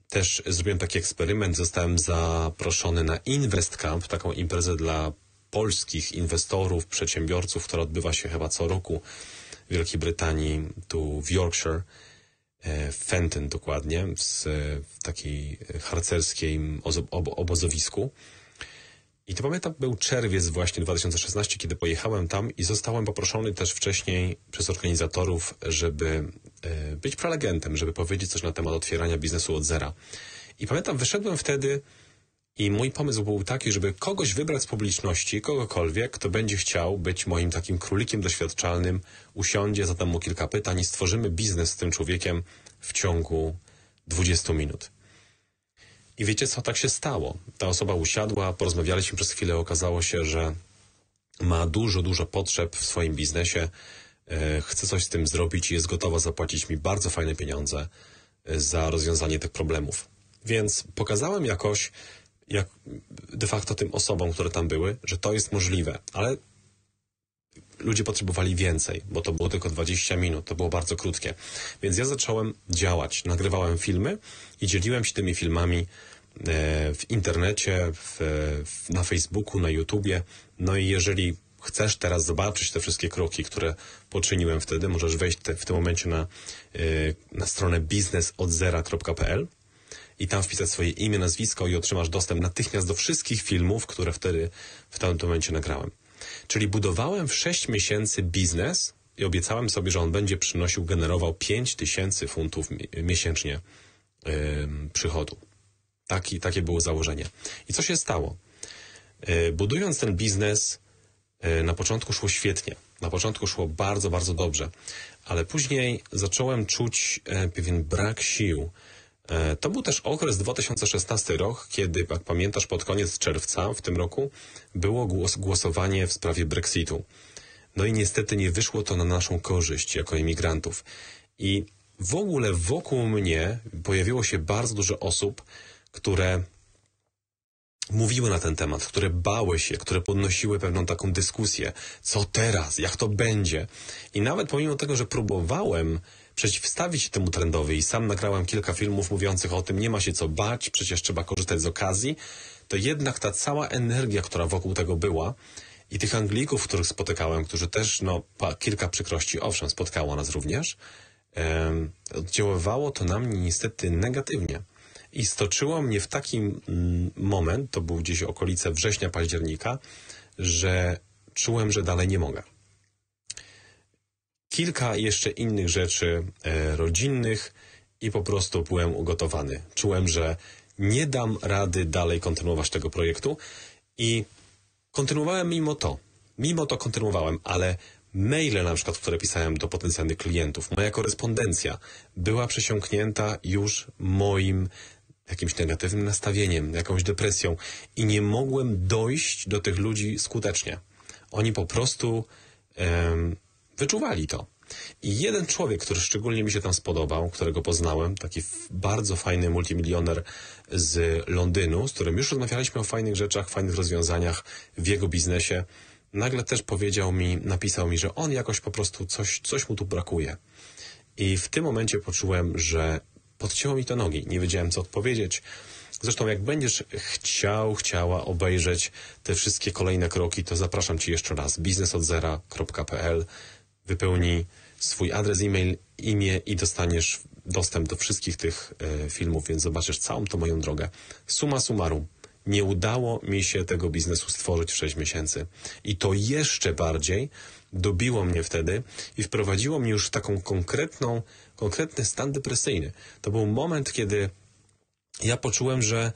Też zrobiłem taki eksperyment, zostałem zaproszony na Invest Camp, taką imprezę dla polskich inwestorów, przedsiębiorców, która odbywa się chyba co roku w Wielkiej Brytanii, tu w Yorkshire. E, Fenton dokładnie, w, w takiej harcerskiej obozowisku. I to pamiętam, był czerwiec właśnie 2016, kiedy pojechałem tam i zostałem poproszony też wcześniej przez organizatorów, żeby e, być prelegentem, żeby powiedzieć coś na temat otwierania biznesu od zera. I pamiętam, wyszedłem wtedy i mój pomysł był taki, żeby kogoś wybrać z publiczności, kogokolwiek, kto będzie chciał być moim takim królikiem doświadczalnym, usiądzie, zadam mu kilka pytań i stworzymy biznes z tym człowiekiem w ciągu 20 minut. I wiecie co, tak się stało. Ta osoba usiadła, porozmawialiśmy przez chwilę, okazało się, że ma dużo, dużo potrzeb w swoim biznesie, e, chce coś z tym zrobić i jest gotowa zapłacić mi bardzo fajne pieniądze e, za rozwiązanie tych problemów. Więc pokazałem jakoś, jak de facto tym osobom, które tam były, że to jest możliwe, ale ludzie potrzebowali więcej, bo to było tylko 20 minut, to było bardzo krótkie. Więc ja zacząłem działać, nagrywałem filmy i dzieliłem się tymi filmami e, w internecie, w, na Facebooku, na YouTubie. No i jeżeli chcesz teraz zobaczyć te wszystkie kroki, które poczyniłem wtedy, możesz wejść te, w tym momencie na, e, na stronę biznesodzera.pl i tam wpisać swoje imię, nazwisko i otrzymasz dostęp natychmiast do wszystkich filmów, które wtedy w tamtym momencie nagrałem. Czyli budowałem w 6 miesięcy biznes i obiecałem sobie, że on będzie przynosił, generował 5 tysięcy funtów miesięcznie yy, przychodu. Taki, takie było założenie. I co się stało? Yy, budując ten biznes, yy, na początku szło świetnie. Na początku szło bardzo, bardzo dobrze, ale później zacząłem czuć e, pewien brak sił E, to był też okres 2016 rok, kiedy, jak pamiętasz, pod koniec czerwca w tym roku było głos, głosowanie w sprawie Brexitu. No i niestety nie wyszło to na naszą korzyść jako imigrantów. I w ogóle wokół mnie pojawiło się bardzo dużo osób, które mówiły na ten temat, które bały się, które podnosiły pewną taką dyskusję. Co teraz? Jak to będzie? I nawet pomimo tego, że próbowałem przeciwstawić temu trendowi i sam nagrałem kilka filmów mówiących o tym, nie ma się co bać, przecież trzeba korzystać z okazji, to jednak ta cała energia, która wokół tego była i tych Anglików, których spotykałem, którzy też, no, kilka przykrości, owszem, spotkało nas również, yy, oddziaływało to na mnie niestety negatywnie. I stoczyło mnie w taki mm, moment, to był gdzieś okolice września, października, że czułem, że dalej nie mogę kilka jeszcze innych rzeczy e, rodzinnych i po prostu byłem ugotowany. Czułem, że nie dam rady dalej kontynuować tego projektu i kontynuowałem mimo to. Mimo to kontynuowałem, ale maile na przykład, które pisałem do potencjalnych klientów, moja korespondencja była przesiąknięta już moim jakimś negatywnym nastawieniem, jakąś depresją i nie mogłem dojść do tych ludzi skutecznie. Oni po prostu wyczuwali to. I jeden człowiek, który szczególnie mi się tam spodobał, którego poznałem, taki bardzo fajny multimilioner z Londynu, z którym już rozmawialiśmy o fajnych rzeczach, fajnych rozwiązaniach w jego biznesie, nagle też powiedział mi, napisał mi, że on jakoś po prostu coś, coś mu tu brakuje. I w tym momencie poczułem, że podcięło mi to nogi. Nie wiedziałem, co odpowiedzieć. Zresztą, jak będziesz chciał, chciała obejrzeć te wszystkie kolejne kroki, to zapraszam Cię jeszcze raz biznesodzera.pl wypełnij swój adres e-mail, imię i dostaniesz dostęp do wszystkich tych e, filmów, więc zobaczysz całą tą moją drogę. Suma summarum, nie udało mi się tego biznesu stworzyć w 6 miesięcy. I to jeszcze bardziej dobiło mnie wtedy i wprowadziło mnie już w taką konkretną, konkretny stan depresyjny. To był moment, kiedy ja poczułem, że,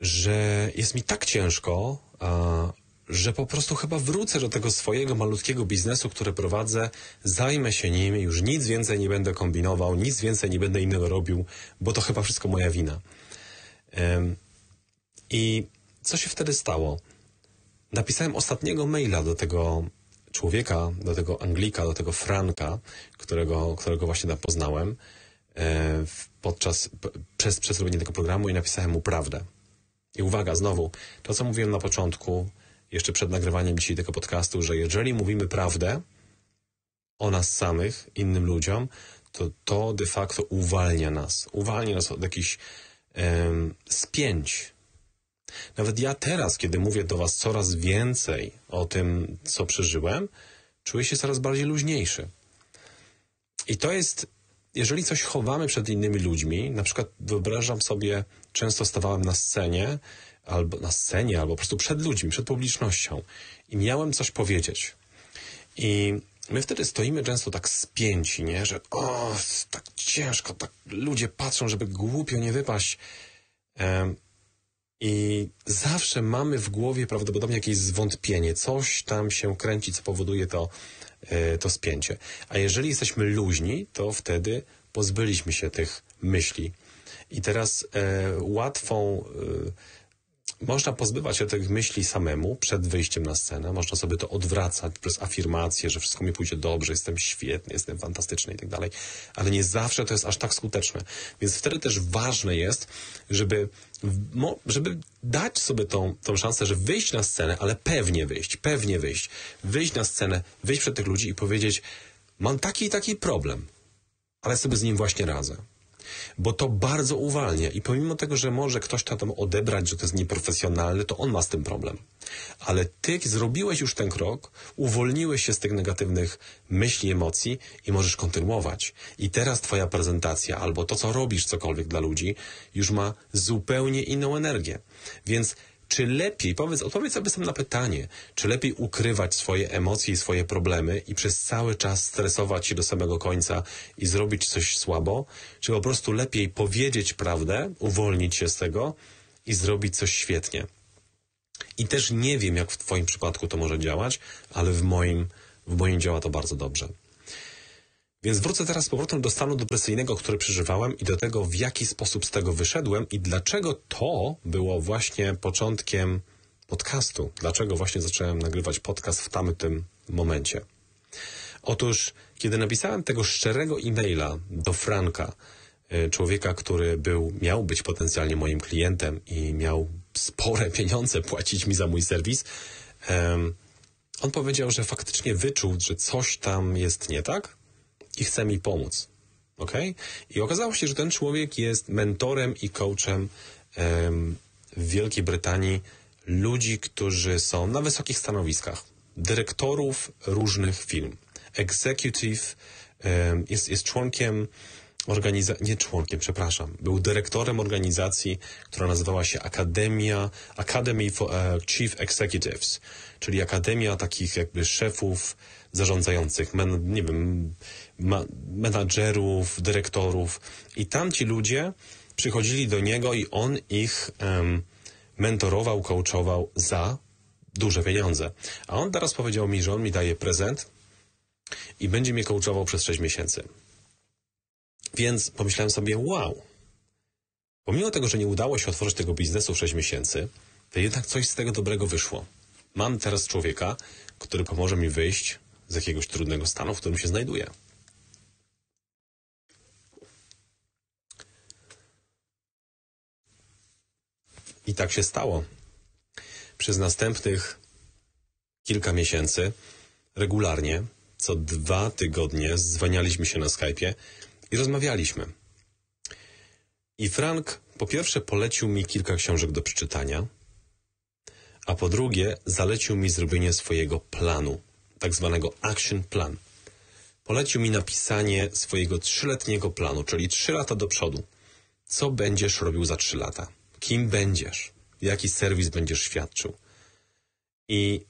że jest mi tak ciężko, że po prostu chyba wrócę do tego swojego malutkiego biznesu, który prowadzę, zajmę się nim, już nic więcej nie będę kombinował, nic więcej nie będę innego robił, bo to chyba wszystko moja wina. I co się wtedy stało? Napisałem ostatniego maila do tego człowieka, do tego Anglika, do tego Franka, którego, którego właśnie tam poznałem e, podczas, przez, przez robienie tego programu i napisałem mu prawdę. I uwaga, znowu, to co mówiłem na początku, jeszcze przed nagrywaniem dzisiaj tego podcastu, że jeżeli mówimy prawdę o nas samych, innym ludziom, to to de facto uwalnia nas. Uwalnia nas od jakichś um, spięć. Nawet ja teraz, kiedy mówię do Was coraz więcej o tym, co przeżyłem, czuję się coraz bardziej luźniejszy. I to jest, jeżeli coś chowamy przed innymi ludźmi, na przykład wyobrażam sobie, często stawałem na scenie albo na scenie, albo po prostu przed ludźmi, przed publicznością i miałem coś powiedzieć. I my wtedy stoimy często tak spięci, nie? Że o, tak ciężko, tak ludzie patrzą, żeby głupio nie wypaść. I zawsze mamy w głowie prawdopodobnie jakieś zwątpienie, coś tam się kręci, co powoduje to, e, to spięcie. A jeżeli jesteśmy luźni, to wtedy pozbyliśmy się tych myśli. I teraz e, łatwą, e, można pozbywać się tych myśli samemu przed wyjściem na scenę, można sobie to odwracać przez afirmację, że wszystko mi pójdzie dobrze, jestem świetny, jestem fantastyczny i tak dalej, ale nie zawsze to jest aż tak skuteczne. Więc wtedy też ważne jest, żeby, żeby dać sobie tą, tą szansę, że wyjść na scenę, ale pewnie wyjść, pewnie wyjść, wyjść na scenę, wyjść przed tych ludzi i powiedzieć, mam taki i taki problem, ale sobie z nim właśnie radzę bo to bardzo uwalnia i pomimo tego, że może ktoś to tam odebrać, że to jest nieprofesjonalne, to on ma z tym problem. Ale ty zrobiłeś już ten krok, uwolniłeś się z tych negatywnych myśli, emocji i możesz kontynuować. I teraz twoja prezentacja albo to, co robisz cokolwiek dla ludzi, już ma zupełnie inną energię. Więc czy lepiej, powiedz, odpowiedz sobie sam na pytanie, czy lepiej ukrywać swoje emocje i swoje problemy i przez cały czas stresować się do samego końca i zrobić coś słabo, czy po prostu lepiej powiedzieć prawdę, uwolnić się z tego i zrobić coś świetnie. I też nie wiem, jak w Twoim przypadku to może działać, ale w moim, w moim działa to bardzo dobrze. Więc wrócę teraz z powrotem do stanu depresyjnego, który przeżywałem i do tego, w jaki sposób z tego wyszedłem i dlaczego to było właśnie początkiem podcastu. Dlaczego właśnie zacząłem nagrywać podcast w tamtym momencie. Otóż, kiedy napisałem tego szczerego e-maila do Franka, y, człowieka, który był, miał być potencjalnie moim klientem i miał spore pieniądze płacić mi za mój serwis, on powiedział, że faktycznie wyczuł, że coś tam jest nie tak, i chce mi pomóc. ok? I okazało się, że ten człowiek jest mentorem i coachem w Wielkiej Brytanii ludzi, którzy są na wysokich stanowiskach, dyrektorów różnych firm. Executive jest, jest członkiem organizacji, nie członkiem, przepraszam, był dyrektorem organizacji, która nazywała się Akademia, Academy for e, Chief Executives, czyli Akademia takich jakby szefów zarządzających, men, nie wiem, menadżerów, dyrektorów. I tam ci ludzie przychodzili do niego i on ich um, mentorował, coachował za duże pieniądze. A on teraz powiedział mi, że on mi daje prezent i będzie mnie coachował przez 6 miesięcy. Więc pomyślałem sobie, wow, pomimo tego, że nie udało się otworzyć tego biznesu w 6 miesięcy, to jednak coś z tego dobrego wyszło. Mam teraz człowieka, który pomoże mi wyjść z jakiegoś trudnego stanu, w którym się znajduję. I tak się stało. Przez następnych kilka miesięcy regularnie, co dwa tygodnie, zwanialiśmy się na Skype'ie i rozmawialiśmy. I Frank po pierwsze polecił mi kilka książek do przeczytania, a po drugie zalecił mi zrobienie swojego planu, tak zwanego action plan. Polecił mi napisanie swojego trzyletniego planu, czyli trzy lata do przodu. Co będziesz robił za trzy lata? kim będziesz, jaki serwis będziesz świadczył. I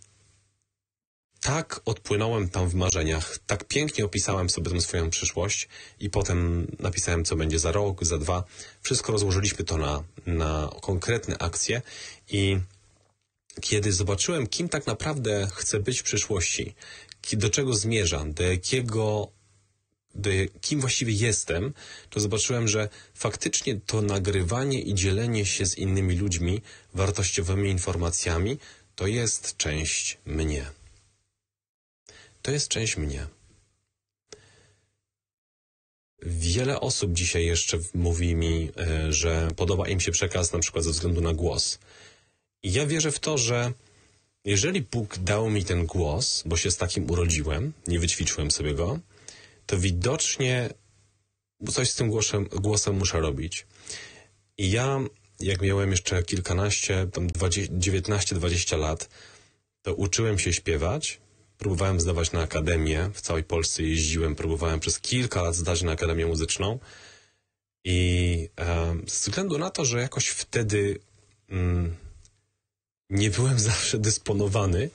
tak odpłynąłem tam w marzeniach, tak pięknie opisałem sobie tę swoją przyszłość i potem napisałem, co będzie za rok, za dwa. Wszystko rozłożyliśmy to na, na konkretne akcje i kiedy zobaczyłem, kim tak naprawdę chcę być w przyszłości, do czego zmierzam, do jakiego kim właściwie jestem, to zobaczyłem, że faktycznie to nagrywanie i dzielenie się z innymi ludźmi wartościowymi informacjami to jest część mnie. To jest część mnie. Wiele osób dzisiaj jeszcze mówi mi, e, że podoba im się przekaz na przykład ze względu na głos. I ja wierzę w to, że jeżeli Bóg dał mi ten głos, bo się z takim urodziłem, nie wyćwiczyłem sobie go, to widocznie coś z tym głosem, głosem muszę robić. I ja, jak miałem jeszcze kilkanaście, tam 19-20 lat, to uczyłem się śpiewać, próbowałem zdawać na akademię, w całej Polsce jeździłem, próbowałem przez kilka lat zdać na akademię muzyczną i e, z względu na to, że jakoś wtedy mm, nie byłem zawsze dysponowany,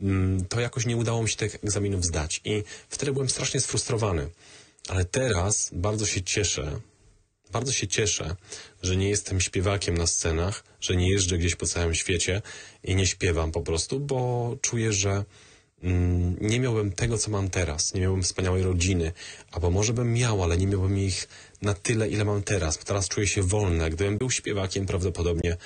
Mm, to jakoś nie udało mi się tych egzaminów zdać. I wtedy byłem strasznie sfrustrowany. Ale teraz bardzo się cieszę, bardzo się cieszę, że nie jestem śpiewakiem na scenach, że nie jeżdżę gdzieś po całym świecie i nie śpiewam po prostu, bo czuję, że mm, nie miałbym tego, co mam teraz. Nie miałbym wspaniałej rodziny. Albo może bym miał, ale nie miałbym ich na tyle, ile mam teraz. Bo teraz czuję się wolny. Gdybym był śpiewakiem, prawdopodobnie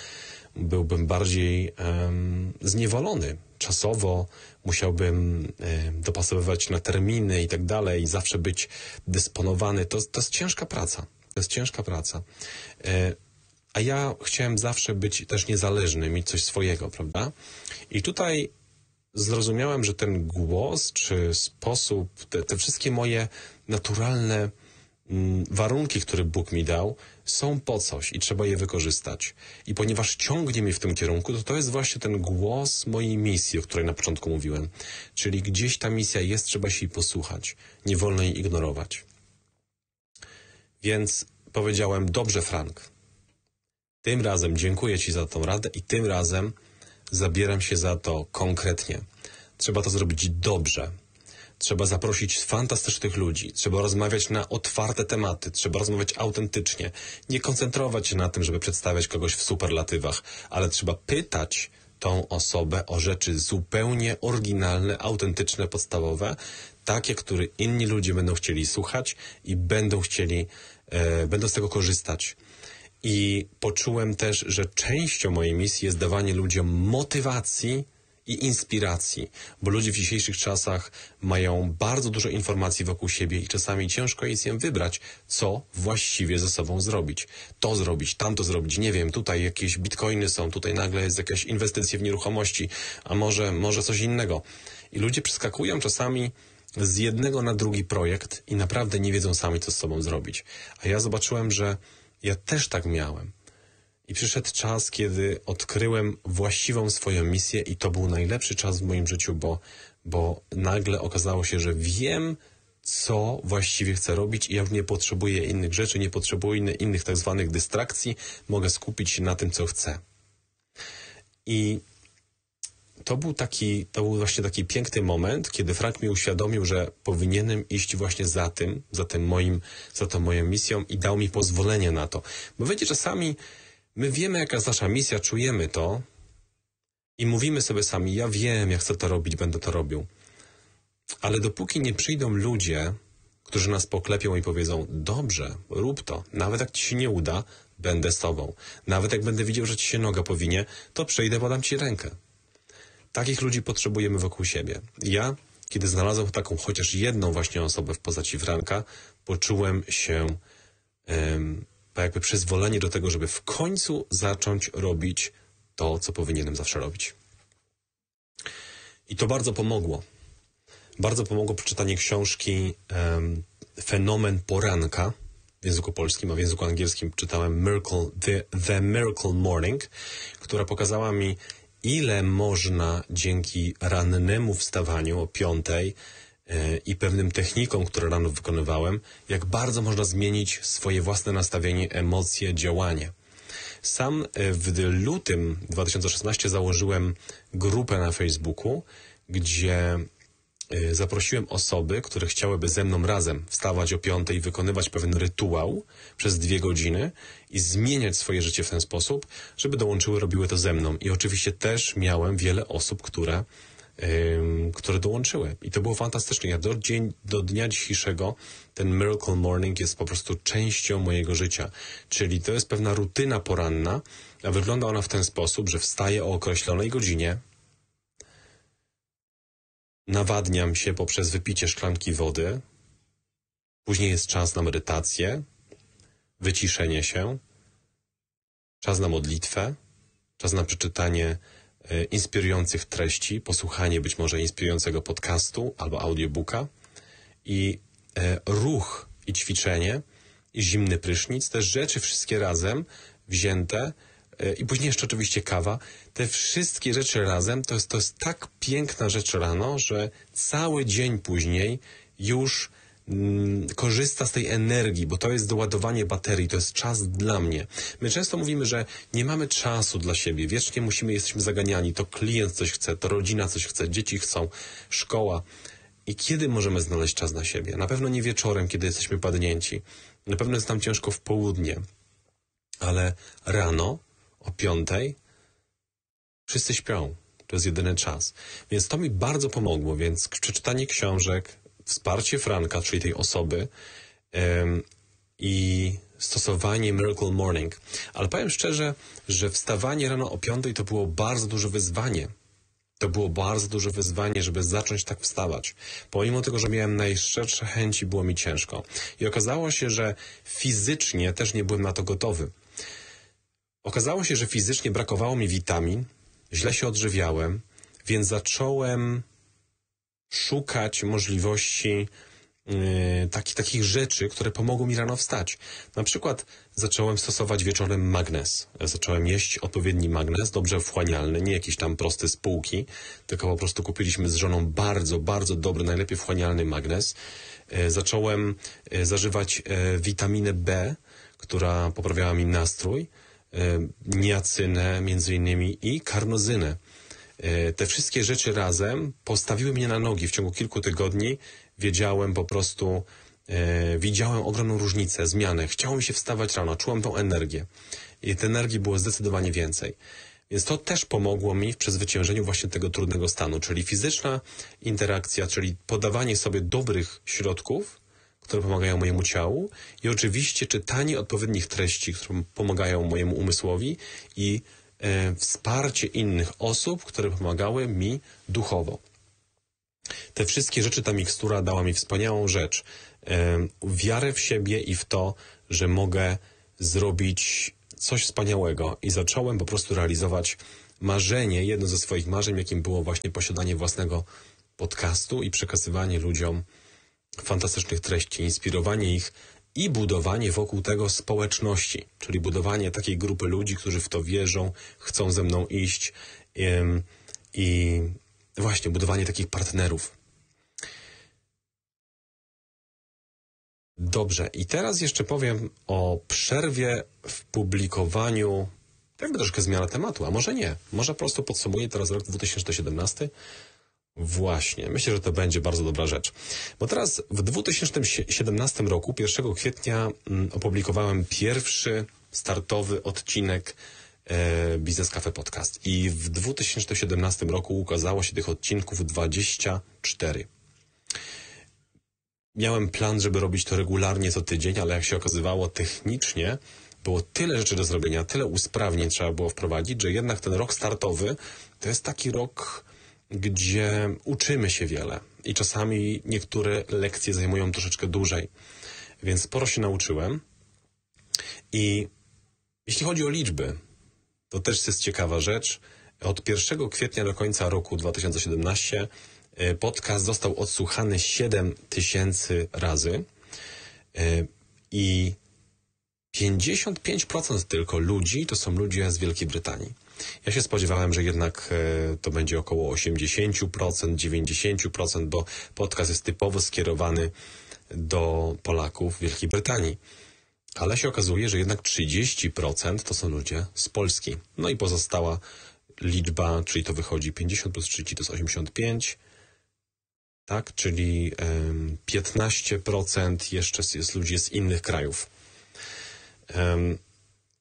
byłbym bardziej um, zniewolony czasowo, musiałbym e, dopasowywać na terminy i tak dalej, zawsze być dysponowany. To, to jest ciężka praca. To jest ciężka praca. E, a ja chciałem zawsze być też niezależny, mieć coś swojego, prawda? I tutaj zrozumiałem, że ten głos czy sposób, te, te wszystkie moje naturalne mm, warunki, które Bóg mi dał, są po coś i trzeba je wykorzystać. I ponieważ ciągnie mnie w tym kierunku, to to jest właśnie ten głos mojej misji, o której na początku mówiłem. Czyli gdzieś ta misja jest, trzeba się jej posłuchać. Nie wolno jej ignorować. Więc powiedziałem, dobrze Frank, tym razem dziękuję Ci za tą radę i tym razem zabieram się za to konkretnie. Trzeba to zrobić dobrze. Trzeba zaprosić fantastycznych ludzi, trzeba rozmawiać na otwarte tematy, trzeba rozmawiać autentycznie, nie koncentrować się na tym, żeby przedstawiać kogoś w superlatywach, ale trzeba pytać tą osobę o rzeczy zupełnie oryginalne, autentyczne, podstawowe, takie, które inni ludzie będą chcieli słuchać i będą chcieli, e, będą z tego korzystać. I poczułem też, że częścią mojej misji jest dawanie ludziom motywacji i inspiracji, bo ludzie w dzisiejszych czasach mają bardzo dużo informacji wokół siebie i czasami ciężko jest im wybrać, co właściwie ze sobą zrobić. To zrobić, tamto zrobić, nie wiem, tutaj jakieś bitcoiny są, tutaj nagle jest jakaś inwestycja w nieruchomości, a może, może coś innego. I ludzie przeskakują czasami z jednego na drugi projekt i naprawdę nie wiedzą sami, co z sobą zrobić. A ja zobaczyłem, że ja też tak miałem. I przyszedł czas, kiedy odkryłem właściwą swoją misję i to był najlepszy czas w moim życiu, bo, bo nagle okazało się, że wiem, co właściwie chcę robić i ja już nie potrzebuję innych rzeczy, nie potrzebuję innych tak zwanych dystrakcji, mogę skupić się na tym, co chcę. I to był taki, to był właśnie taki piękny moment, kiedy Frank mi uświadomił, że powinienem iść właśnie za tym, za tym moim, za tą moją misją i dał mi pozwolenie na to. Bo wiecie, czasami My wiemy, jaka jest nasza misja, czujemy to i mówimy sobie sami, ja wiem, jak chcę to robić, będę to robił. Ale dopóki nie przyjdą ludzie, którzy nas poklepią i powiedzą, dobrze, rób to, nawet jak ci się nie uda, będę z tobą. Nawet jak będę widział, że ci się noga powinie, to przyjdę, podam ci rękę. Takich ludzi potrzebujemy wokół siebie. Ja, kiedy znalazłem taką chociaż jedną właśnie osobę w postaci Franka, poczułem się no jakby przyzwolenie do tego, żeby w końcu zacząć robić to, co powinienem zawsze robić. I to bardzo pomogło. Bardzo pomogło przeczytanie książki um, Fenomen Poranka w języku polskim, a w języku angielskim czytałem Miracle, The, The Miracle Morning, która pokazała mi, ile można dzięki rannemu wstawaniu o piątej E, i pewnym technikom, które rano wykonywałem, jak bardzo można zmienić swoje własne nastawienie, emocje, działanie. Sam e, w lutym 2016 założyłem grupę na Facebooku, gdzie e, zaprosiłem osoby, które chciałyby ze mną razem wstawać o piątej, wykonywać pewien rytuał przez dwie godziny i zmieniać swoje życie w ten sposób, żeby dołączyły, robiły to ze mną. I oczywiście też miałem wiele osób, które które dołączyły. I to było fantastyczne. Ja do, dzień, do dnia dzisiejszego ten Miracle Morning jest po prostu częścią mojego życia. Czyli to jest pewna rutyna poranna, a wygląda ona w ten sposób, że wstaję o określonej godzinie, nawadniam się poprzez wypicie szklanki wody, później jest czas na medytację, wyciszenie się, czas na modlitwę, czas na przeczytanie E, inspirujących treści, posłuchanie być może inspirującego podcastu albo audiobooka i e, ruch i ćwiczenie i zimny prysznic, te rzeczy wszystkie razem wzięte e, i później jeszcze oczywiście kawa. Te wszystkie rzeczy razem to jest, to jest tak piękna rzecz rano, że cały dzień później już Mm, korzysta z tej energii, bo to jest doładowanie baterii, to jest czas dla mnie. My często mówimy, że nie mamy czasu dla siebie, wiecznie musimy, jesteśmy zaganiani, to klient coś chce, to rodzina coś chce, dzieci chcą, szkoła. I kiedy możemy znaleźć czas na siebie? Na pewno nie wieczorem, kiedy jesteśmy padnięci. Na pewno jest nam ciężko w południe. Ale rano, o piątej, wszyscy śpią. To jest jedyny czas. Więc to mi bardzo pomogło, więc przeczytanie książek, wsparcie Franka, czyli tej osoby um, i stosowanie Miracle Morning. Ale powiem szczerze, że wstawanie rano o 5 to było bardzo duże wyzwanie. To było bardzo duże wyzwanie, żeby zacząć tak wstawać. Pomimo tego, że miałem najszczersze chęci, było mi ciężko. I okazało się, że fizycznie też nie byłem na to gotowy. Okazało się, że fizycznie brakowało mi witamin, źle się odżywiałem, więc zacząłem szukać możliwości Yy, taki, takich rzeczy, które pomogą mi rano wstać. Na przykład zacząłem stosować wieczorem magnes. Zacząłem jeść odpowiedni magnes, dobrze wchłanialny, nie jakiś tam prosty z półki, tylko po prostu kupiliśmy z żoną bardzo, bardzo dobry, najlepiej wchłanialny magnes. Yy, zacząłem yy, zażywać witaminę B, która poprawiała mi nastrój, niacynę między innymi i karnozynę E, te wszystkie rzeczy razem postawiły mnie na nogi w ciągu kilku tygodni. Wiedziałem po prostu, e, widziałem ogromną różnicę, zmianę. Chciałem się wstawać rano, czułem tą energię. I tej energii było zdecydowanie więcej. Więc to też pomogło mi w przezwyciężeniu właśnie tego trudnego stanu, czyli fizyczna interakcja, czyli podawanie sobie dobrych środków, które pomagają mojemu ciału i oczywiście czytanie odpowiednich treści, które pomagają mojemu umysłowi i E, wsparcie innych osób, które pomagały mi duchowo. Te wszystkie rzeczy, ta mikstura dała mi wspaniałą rzecz. E, wiarę w siebie i w to, że mogę zrobić coś wspaniałego i zacząłem po prostu realizować marzenie, jedno ze swoich marzeń, jakim było właśnie posiadanie własnego podcastu i przekazywanie ludziom fantastycznych treści, inspirowanie ich i budowanie wokół tego społeczności, czyli budowanie takiej grupy ludzi, którzy w to wierzą, chcą ze mną iść i właśnie budowanie takich partnerów. Dobrze, i teraz jeszcze powiem o przerwie w publikowaniu. Jakby troszkę zmiana tematu, a może nie. Może po prostu podsumuję teraz rok 2017 Właśnie, myślę, że to będzie bardzo dobra rzecz. Bo teraz w 2017 roku, 1 kwietnia, mm, opublikowałem pierwszy startowy odcinek e, Biznes Cafe Podcast. I w 2017 roku ukazało się tych odcinków 24. Miałem plan, żeby robić to regularnie co tydzień, ale jak się okazywało, technicznie było tyle rzeczy do zrobienia, tyle usprawnień trzeba było wprowadzić, że jednak ten rok startowy to jest taki rok gdzie uczymy się wiele i czasami niektóre lekcje zajmują troszeczkę dłużej. Więc sporo się nauczyłem. I jeśli chodzi o liczby, to też jest ciekawa rzecz. Od 1 kwietnia do końca roku 2017 e, podcast został odsłuchany 7 tysięcy razy e, i 55% tylko ludzi to są ludzie z Wielkiej Brytanii. Ja się spodziewałem, że jednak e, to będzie około 80%, 90%, bo podcast jest typowo skierowany do Polaków w Wielkiej Brytanii. Ale się okazuje, że jednak 30% to są ludzie z Polski. No i pozostała liczba, czyli to wychodzi 50 plus 30 to jest 85, tak? Czyli 15% jeszcze jest ludzi z innych krajów.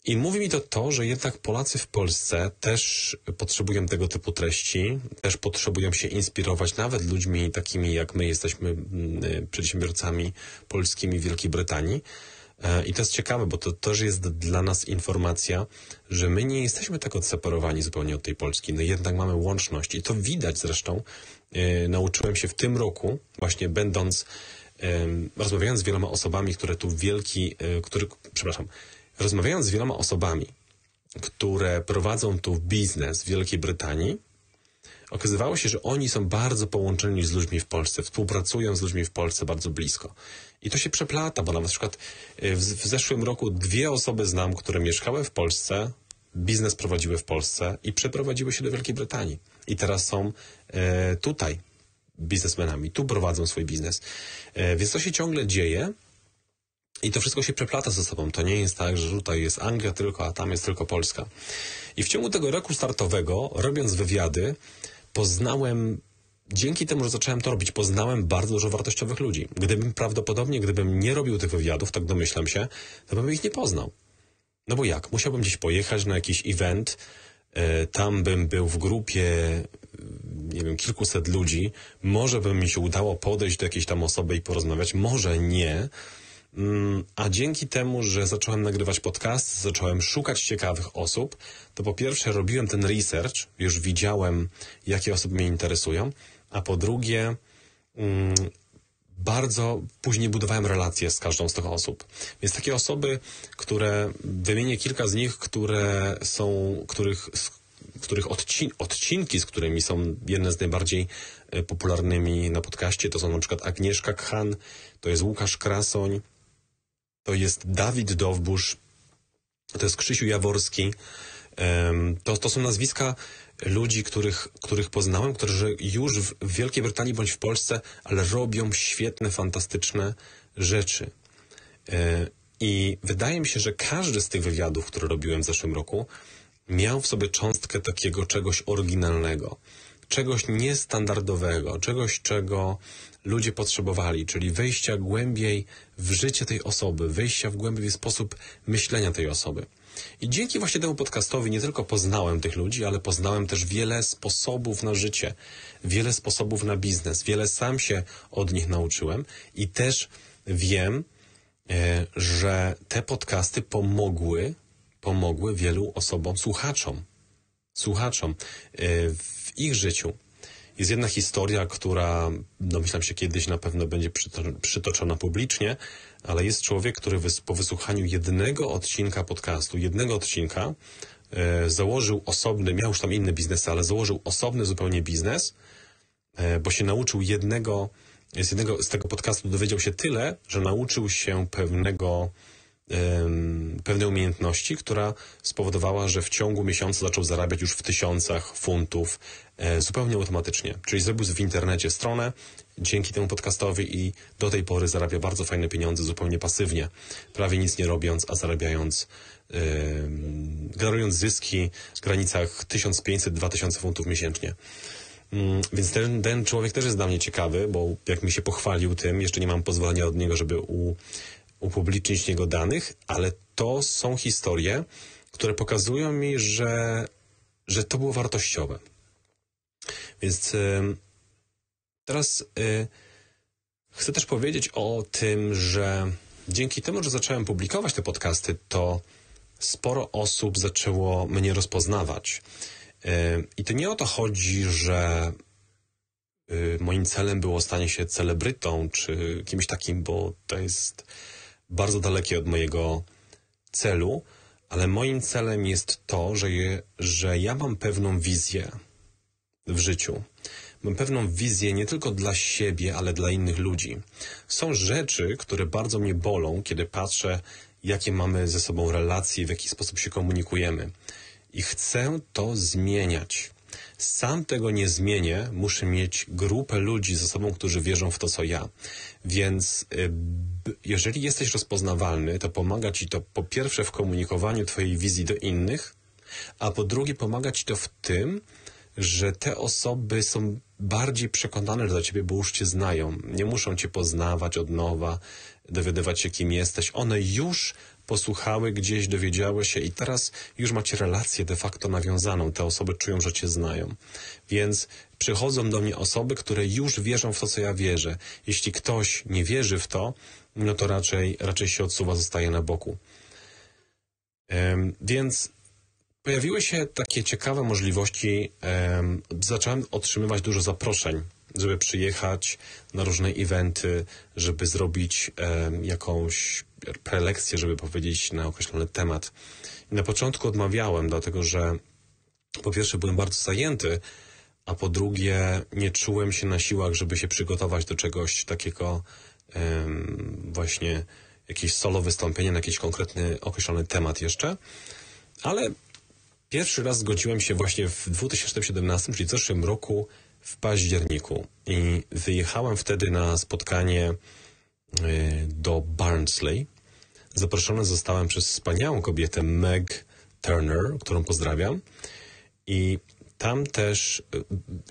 I mówi mi to to, że jednak Polacy w Polsce też potrzebują tego typu treści, też potrzebują się inspirować nawet ludźmi takimi jak my jesteśmy y, przedsiębiorcami polskimi w Wielkiej Brytanii. E, I to jest ciekawe, bo to też jest dla nas informacja, że my nie jesteśmy tak odseparowani zupełnie od tej Polski. No jednak mamy łączność i to widać zresztą. E, nauczyłem się w tym roku, właśnie będąc, rozmawiając z wieloma osobami, które tu wielki, e, który, przepraszam, Rozmawiając z wieloma osobami, które prowadzą tu biznes w Wielkiej Brytanii, okazywało się, że oni są bardzo połączeni z ludźmi w Polsce, współpracują z ludźmi w Polsce bardzo blisko. I to się przeplata, bo na przykład y, w, zeszłym roku dwie osoby znam, które mieszkały w Polsce, biznes prowadziły w Polsce i przeprowadziły się do Wielkiej Brytanii. I teraz są e, tutaj biznesmenami, tu prowadzą swój biznes. E, więc to się ciągle dzieje i to wszystko się przeplata ze sobą. To nie jest tak, że tutaj jest Anglia tylko, a tam jest tylko Polska. I w ciągu tego roku startowego, robiąc wywiady, poznałem dzięki temu, że zacząłem to robić, poznałem bardzo dużo wartościowych ludzi. Gdybym prawdopodobnie, gdybym nie robił tych wywiadów, tak domyślam się, to bym ich nie poznał. No bo jak? Musiałbym gdzieś pojechać na jakiś event, e, tam bym był w grupie, e, nie wiem, kilkuset ludzi, może by mi się udało podejść do jakiejś tam osoby i porozmawiać, może nie, Mm, a dzięki temu, że zacząłem nagrywać podcast, zacząłem szukać ciekawych osób, to po pierwsze robiłem ten research, już widziałem, jakie osoby mnie interesują, a po drugie, mm, bardzo później budowałem relacje z każdą z tych osób. Więc takie osoby, które, wymienię kilka z nich, które są, których, których odcinki, z którymi są jedne z najbardziej e, popularnymi na podcaście, to są na przykład Agnieszka Khan, to jest Łukasz Krasoń, to jest Dawid Dowbusz, to jest Krzysiu Jaworski. To, to są nazwiska ludzi, których, których poznałem, którzy już w Wielkiej Brytanii bądź w Polsce, ale robią świetne, fantastyczne rzeczy. E, I wydaje mi się, że każdy z tych wywiadów, które robiłem w zeszłym roku, miał w sobie cząstkę takiego czegoś oryginalnego, czegoś niestandardowego, czegoś, czego ludzie potrzebowali, czyli wejścia głębiej w życie tej osoby, wejścia w głębiej sposób myślenia tej osoby. I dzięki właśnie temu podcastowi nie tylko poznałem tych ludzi, ale poznałem też wiele sposobów na życie, wiele sposobów na biznes, wiele sam się od nich nauczyłem i też wiem, e, że te podcasty pomogły, pomogły wielu osobom, słuchaczom, słuchaczom e, w ich życiu. Jest jedna historia, która domyślam no, się kiedyś na pewno będzie przytoczona publicznie, ale jest człowiek, który po wysłuchaniu jednego odcinka podcastu, jednego odcinka, e, założył osobny, miał już tam inne biznesy, ale założył osobny zupełnie biznes, e, bo się nauczył jednego, z, jednego, z tego podcastu dowiedział się tyle, że nauczył się pewnego pewnej umiejętności, która spowodowała, że w ciągu miesiąca zaczął zarabiać już w tysiącach funtów e, zupełnie automatycznie. Czyli zrobił w internecie stronę dzięki temu podcastowi i do tej pory zarabia bardzo fajne pieniądze zupełnie pasywnie, prawie nic nie robiąc, a zarabiając, generując zyski w granicach 1500-2000 funtów miesięcznie. Mm, więc ten, ten człowiek też jest dla mnie ciekawy, bo jak mi się pochwalił tym, jeszcze nie mam pozwolenia od niego, żeby u, upublicznić jego danych, ale to są historie, które pokazują mi, że, że to było wartościowe. Więc y, teraz y, chcę też powiedzieć o tym, że dzięki temu, że zacząłem publikować te podcasty, to sporo osób zaczęło mnie rozpoznawać. Y, I to nie o to chodzi, że y, moim celem było stanie się celebrytą czy kimś takim, bo to jest bardzo dalekie od mojego celu, ale moim celem jest to, że, je, że ja mam pewną wizję w życiu. Mam pewną wizję nie tylko dla siebie, ale dla innych ludzi. Są rzeczy, które bardzo mnie bolą, kiedy patrzę, jakie mamy ze sobą relacje, w jaki sposób się komunikujemy. I chcę to zmieniać. Sam tego nie zmienię, muszę mieć grupę ludzi ze sobą, którzy wierzą w to, co ja. Więc y, jeżeli jesteś rozpoznawalny, to pomaga ci to po pierwsze w komunikowaniu twojej wizji do innych, a po drugie pomaga ci to w tym, że te osoby są bardziej przekonane do ciebie, bo już cię znają. Nie muszą cię poznawać od nowa, dowiadywać się, kim jesteś. One już posłuchały gdzieś, dowiedziały się i teraz już macie relację de facto nawiązaną. Te osoby czują, że cię znają. Więc przychodzą do mnie osoby, które już wierzą w to, co ja wierzę. Jeśli ktoś nie wierzy w to, no to raczej, raczej się odsuwa, zostaje na boku. Więc pojawiły się takie ciekawe możliwości. Zacząłem otrzymywać dużo zaproszeń, żeby przyjechać na różne eventy, żeby zrobić jakąś prelekcję, żeby powiedzieć na określony temat. I na początku odmawiałem, dlatego że po pierwsze byłem bardzo zajęty, a po drugie nie czułem się na siłach, żeby się przygotować do czegoś takiego właśnie jakieś solo wystąpienie na jakiś konkretny, określony temat jeszcze. Ale pierwszy raz zgodziłem się właśnie w 2017, czyli w zeszłym roku, w październiku. I wyjechałem wtedy na spotkanie e, do Barnsley. Zaproszony zostałem przez wspaniałą kobietę Meg Turner, którą pozdrawiam. I tam też e,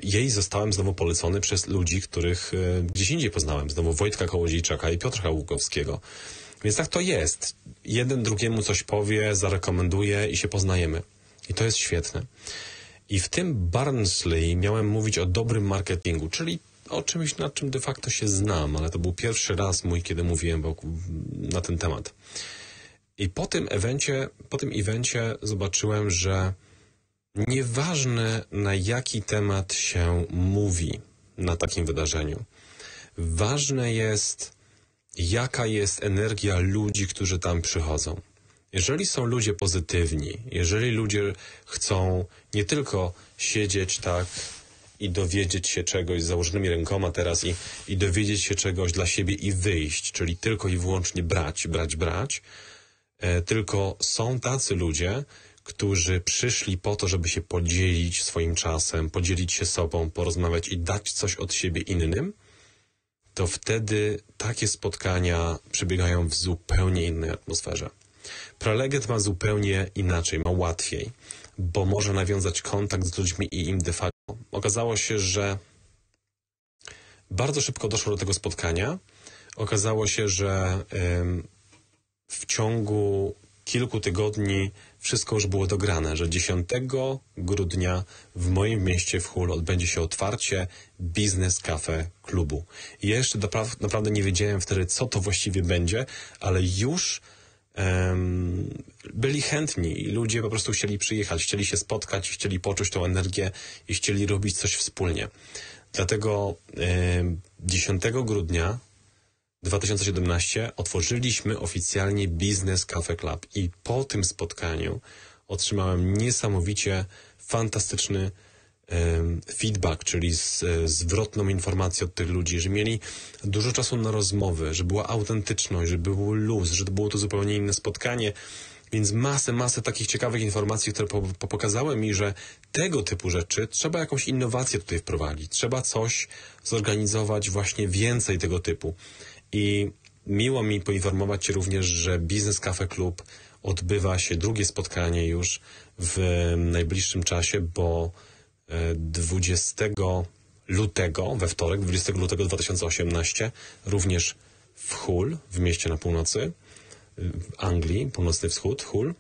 jej zostałem znowu polecony przez ludzi, których e, gdzieś indziej poznałem. Znowu Wojtka Kołodziejczaka i Piotra Łukowskiego. Więc tak to jest. Jeden drugiemu coś powie, zarekomenduje i się poznajemy. I to jest świetne. I w tym Barnsley miałem mówić o dobrym marketingu, czyli o czymś, nad czym de facto się znam, ale to był pierwszy raz mój, kiedy mówiłem na ten temat. I po tym evencie, po tym evencie zobaczyłem, że Nieważne na jaki temat się mówi na takim wydarzeniu. Ważne jest, jaka jest energia ludzi, którzy tam przychodzą. Jeżeli są ludzie pozytywni, jeżeli ludzie chcą nie tylko siedzieć tak i dowiedzieć się czegoś z założonymi rękoma teraz i, i dowiedzieć się czegoś dla siebie i wyjść, czyli tylko i wyłącznie brać, brać, brać, e, tylko są tacy ludzie, którzy przyszli po to, żeby się podzielić swoim czasem, podzielić się sobą, porozmawiać i dać coś od siebie innym, to wtedy takie spotkania przebiegają w zupełnie innej atmosferze. Prelegent ma zupełnie inaczej, ma łatwiej, bo może nawiązać kontakt z ludźmi i im de facto. Okazało się, że bardzo szybko doszło do tego spotkania. Okazało się, że w ciągu kilku tygodni wszystko już było dograne, że 10 grudnia w moim mieście w Hull odbędzie się otwarcie Biznes Cafe Klubu. I jeszcze naprawdę nie wiedziałem wtedy, co to właściwie będzie, ale już um, byli chętni i ludzie po prostu chcieli przyjechać, chcieli się spotkać, chcieli poczuć tą energię i chcieli robić coś wspólnie. Dlatego 10 grudnia 2017 otworzyliśmy oficjalnie Business Cafe Club i po tym spotkaniu otrzymałem niesamowicie fantastyczny feedback, czyli zwrotną informację od tych ludzi, że mieli dużo czasu na rozmowy, że była autentyczność, że był luz, że było to zupełnie inne spotkanie. Więc masę, masę takich ciekawych informacji, które po, po pokazały mi, że tego typu rzeczy trzeba jakąś innowację tutaj wprowadzić. Trzeba coś zorganizować właśnie więcej tego typu. I miło mi poinformować Cię również, że Biznes Cafe Club odbywa się drugie spotkanie już w najbliższym czasie, bo 20 e, lutego, we wtorek, 20 lutego 2018, również w Hull, w mieście na północy Anglii, północny wschód, Hull,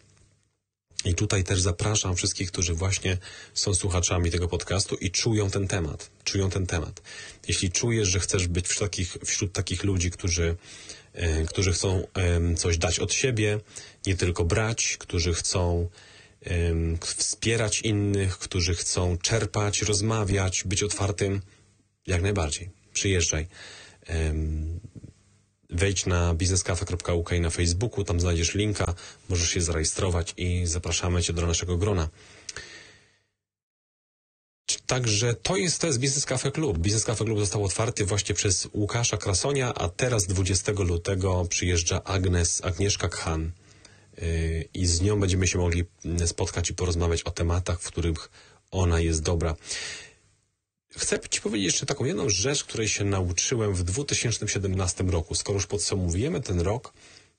i tutaj też zapraszam wszystkich, którzy właśnie są słuchaczami tego podcastu i czują ten temat. Czują ten temat. Jeśli czujesz, że chcesz być wśród takich, wśród takich ludzi, którzy, e, którzy chcą coś dać od siebie, nie tylko brać, którzy chcą wspierać innych, którzy chcą czerpać, rozmawiać, być otwartym, jak najbardziej. Przyjeżdżaj. Wejdź na bizneskafe.uk na Facebooku, tam znajdziesz linka, możesz się zarejestrować i zapraszamy Cię do naszego grona. Także to jest, to jest Business Cafe Club. Business Cafe Club został otwarty właśnie przez Łukasza Krasonia, a teraz 20 lutego przyjeżdża Agnes, Agnieszka Khan yy, i z nią będziemy się mogli spotkać i porozmawiać o tematach, w których ona jest dobra. Chcę Ci powiedzieć jeszcze taką jedną rzecz, której się nauczyłem w 2017 roku. Skoro już podsumowujemy ten rok,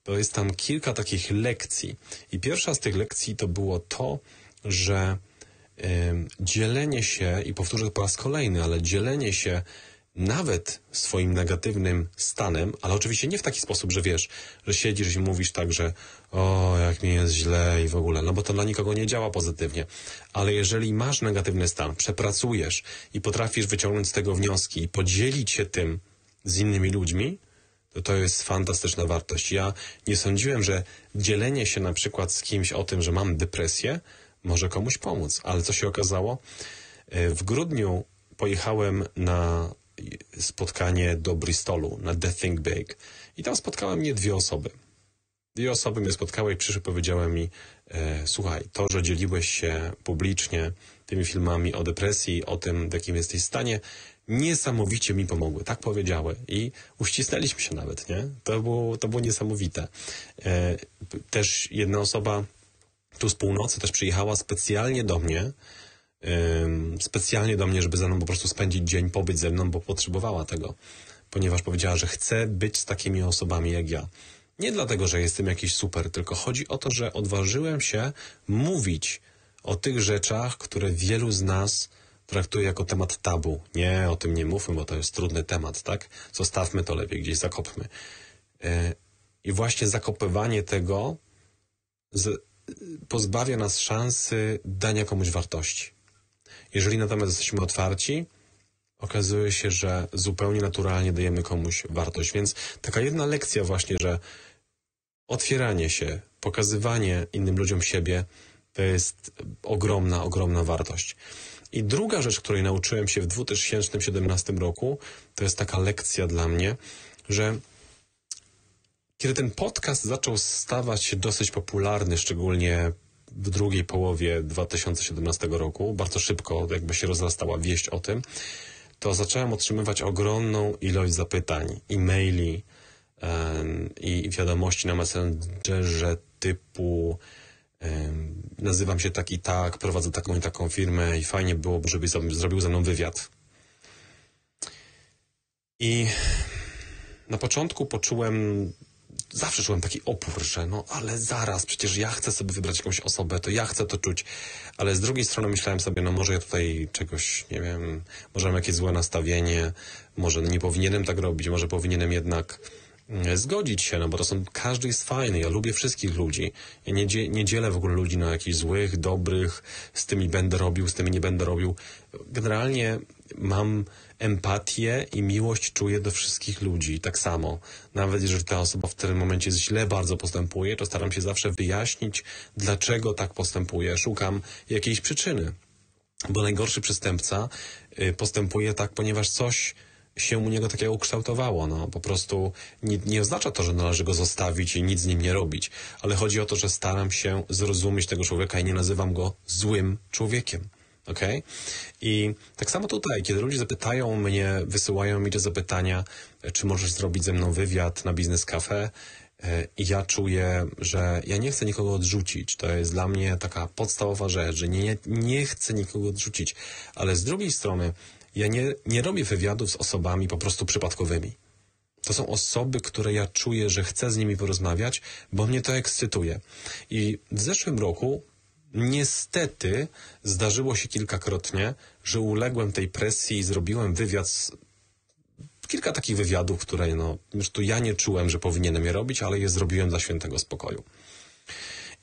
to jest tam kilka takich lekcji. I pierwsza z tych lekcji to było to, że dzielenie się, i powtórzę to po raz kolejny, ale dzielenie się nawet swoim negatywnym stanem, ale oczywiście nie w taki sposób, że wiesz, że siedzisz i mówisz tak, że o, jak mi jest źle i w ogóle, no bo to dla nikogo nie działa pozytywnie. Ale jeżeli masz negatywny stan, przepracujesz i potrafisz wyciągnąć z tego wnioski i podzielić się tym z innymi ludźmi, to to jest fantastyczna wartość. Ja nie sądziłem, że dzielenie się na przykład z kimś o tym, że mam depresję, może komuś pomóc. Ale co się okazało? E, w grudniu pojechałem na spotkanie do Bristolu na The Think Big i tam spotkały mnie dwie osoby. Dwie osoby mnie spotkały i przyszły powiedziały mi e, słuchaj, to, że dzieliłeś się publicznie tymi filmami o depresji, o tym, w jakim jesteś stanie, niesamowicie mi pomogły. Tak powiedziały. I uścisnęliśmy się nawet, nie? To było, to było niesamowite. E, też jedna osoba tu z północy też przyjechała specjalnie do mnie, specjalnie do mnie, żeby ze mną po prostu spędzić dzień, pobyć ze mną, bo potrzebowała tego. Ponieważ powiedziała, że chce być z takimi osobami jak ja. Nie dlatego, że jestem jakiś super, tylko chodzi o to, że odważyłem się mówić o tych rzeczach, które wielu z nas traktuje jako temat tabu. Nie, o tym nie mówmy, bo to jest trudny temat, tak? Zostawmy to lepiej, gdzieś zakopmy. Y, I właśnie zakopywanie tego pozbawia nas szansy dania komuś wartości. Jeżeli natomiast jesteśmy otwarci, okazuje się, że zupełnie naturalnie dajemy komuś wartość. Więc taka jedna lekcja właśnie, że otwieranie się, pokazywanie innym ludziom siebie to jest ogromna, ogromna wartość. I druga rzecz, której nauczyłem się w 2017 roku, to jest taka lekcja dla mnie, że kiedy ten podcast zaczął stawać się dosyć popularny, szczególnie w drugiej połowie 2017 roku, bardzo szybko jakby się rozrastała wieść o tym, to zacząłem otrzymywać ogromną ilość zapytań, e-maili um, i wiadomości na Messengerze typu um, nazywam się tak i tak, prowadzę taką i taką firmę i fajnie byłoby, żebyś zrobił ze mną wywiad. I na początku poczułem zawsze czułem taki opór, że no ale zaraz, przecież ja chcę sobie wybrać jakąś osobę, to ja chcę to czuć. Ale z drugiej strony myślałem sobie, no może ja tutaj czegoś, nie wiem, może mam jakieś złe nastawienie, może nie powinienem tak robić, może powinienem jednak mm, zgodzić się, no bo to są, każdy jest fajny, ja lubię wszystkich ludzi. Ja nie, nie dzielę w ogóle ludzi na jakichś złych, dobrych, z tymi będę robił, z tymi nie będę robił. Generalnie mam empatię i miłość czuję do wszystkich ludzi tak samo. Nawet jeżeli ta osoba w tym momencie źle bardzo postępuje, to staram się zawsze wyjaśnić, dlaczego tak postępuje. Szukam jakiejś przyczyny. Bo najgorszy przestępca y, postępuje tak, ponieważ coś się u niego takiego ukształtowało. No, po prostu nie, nie oznacza to, że należy go zostawić i nic z nim nie robić, ale chodzi o to, że staram się zrozumieć tego człowieka i nie nazywam go złym człowiekiem ok? I tak samo tutaj, kiedy ludzie zapytają mnie, wysyłają mi te zapytania, czy możesz zrobić ze mną wywiad na Biznes kafe, e, i ja czuję, że ja nie chcę nikogo odrzucić. To jest dla mnie taka podstawowa rzecz, że nie, nie chcę nikogo odrzucić. Ale z drugiej strony, ja nie, nie robię wywiadów z osobami po prostu przypadkowymi. To są osoby, które ja czuję, że chcę z nimi porozmawiać, bo mnie to ekscytuje. I w zeszłym roku Niestety zdarzyło się kilkakrotnie, że uległem tej presji i zrobiłem wywiad z kilka takich wywiadów, które no, już tu ja nie czułem, że powinienem je robić, ale je zrobiłem dla świętego spokoju.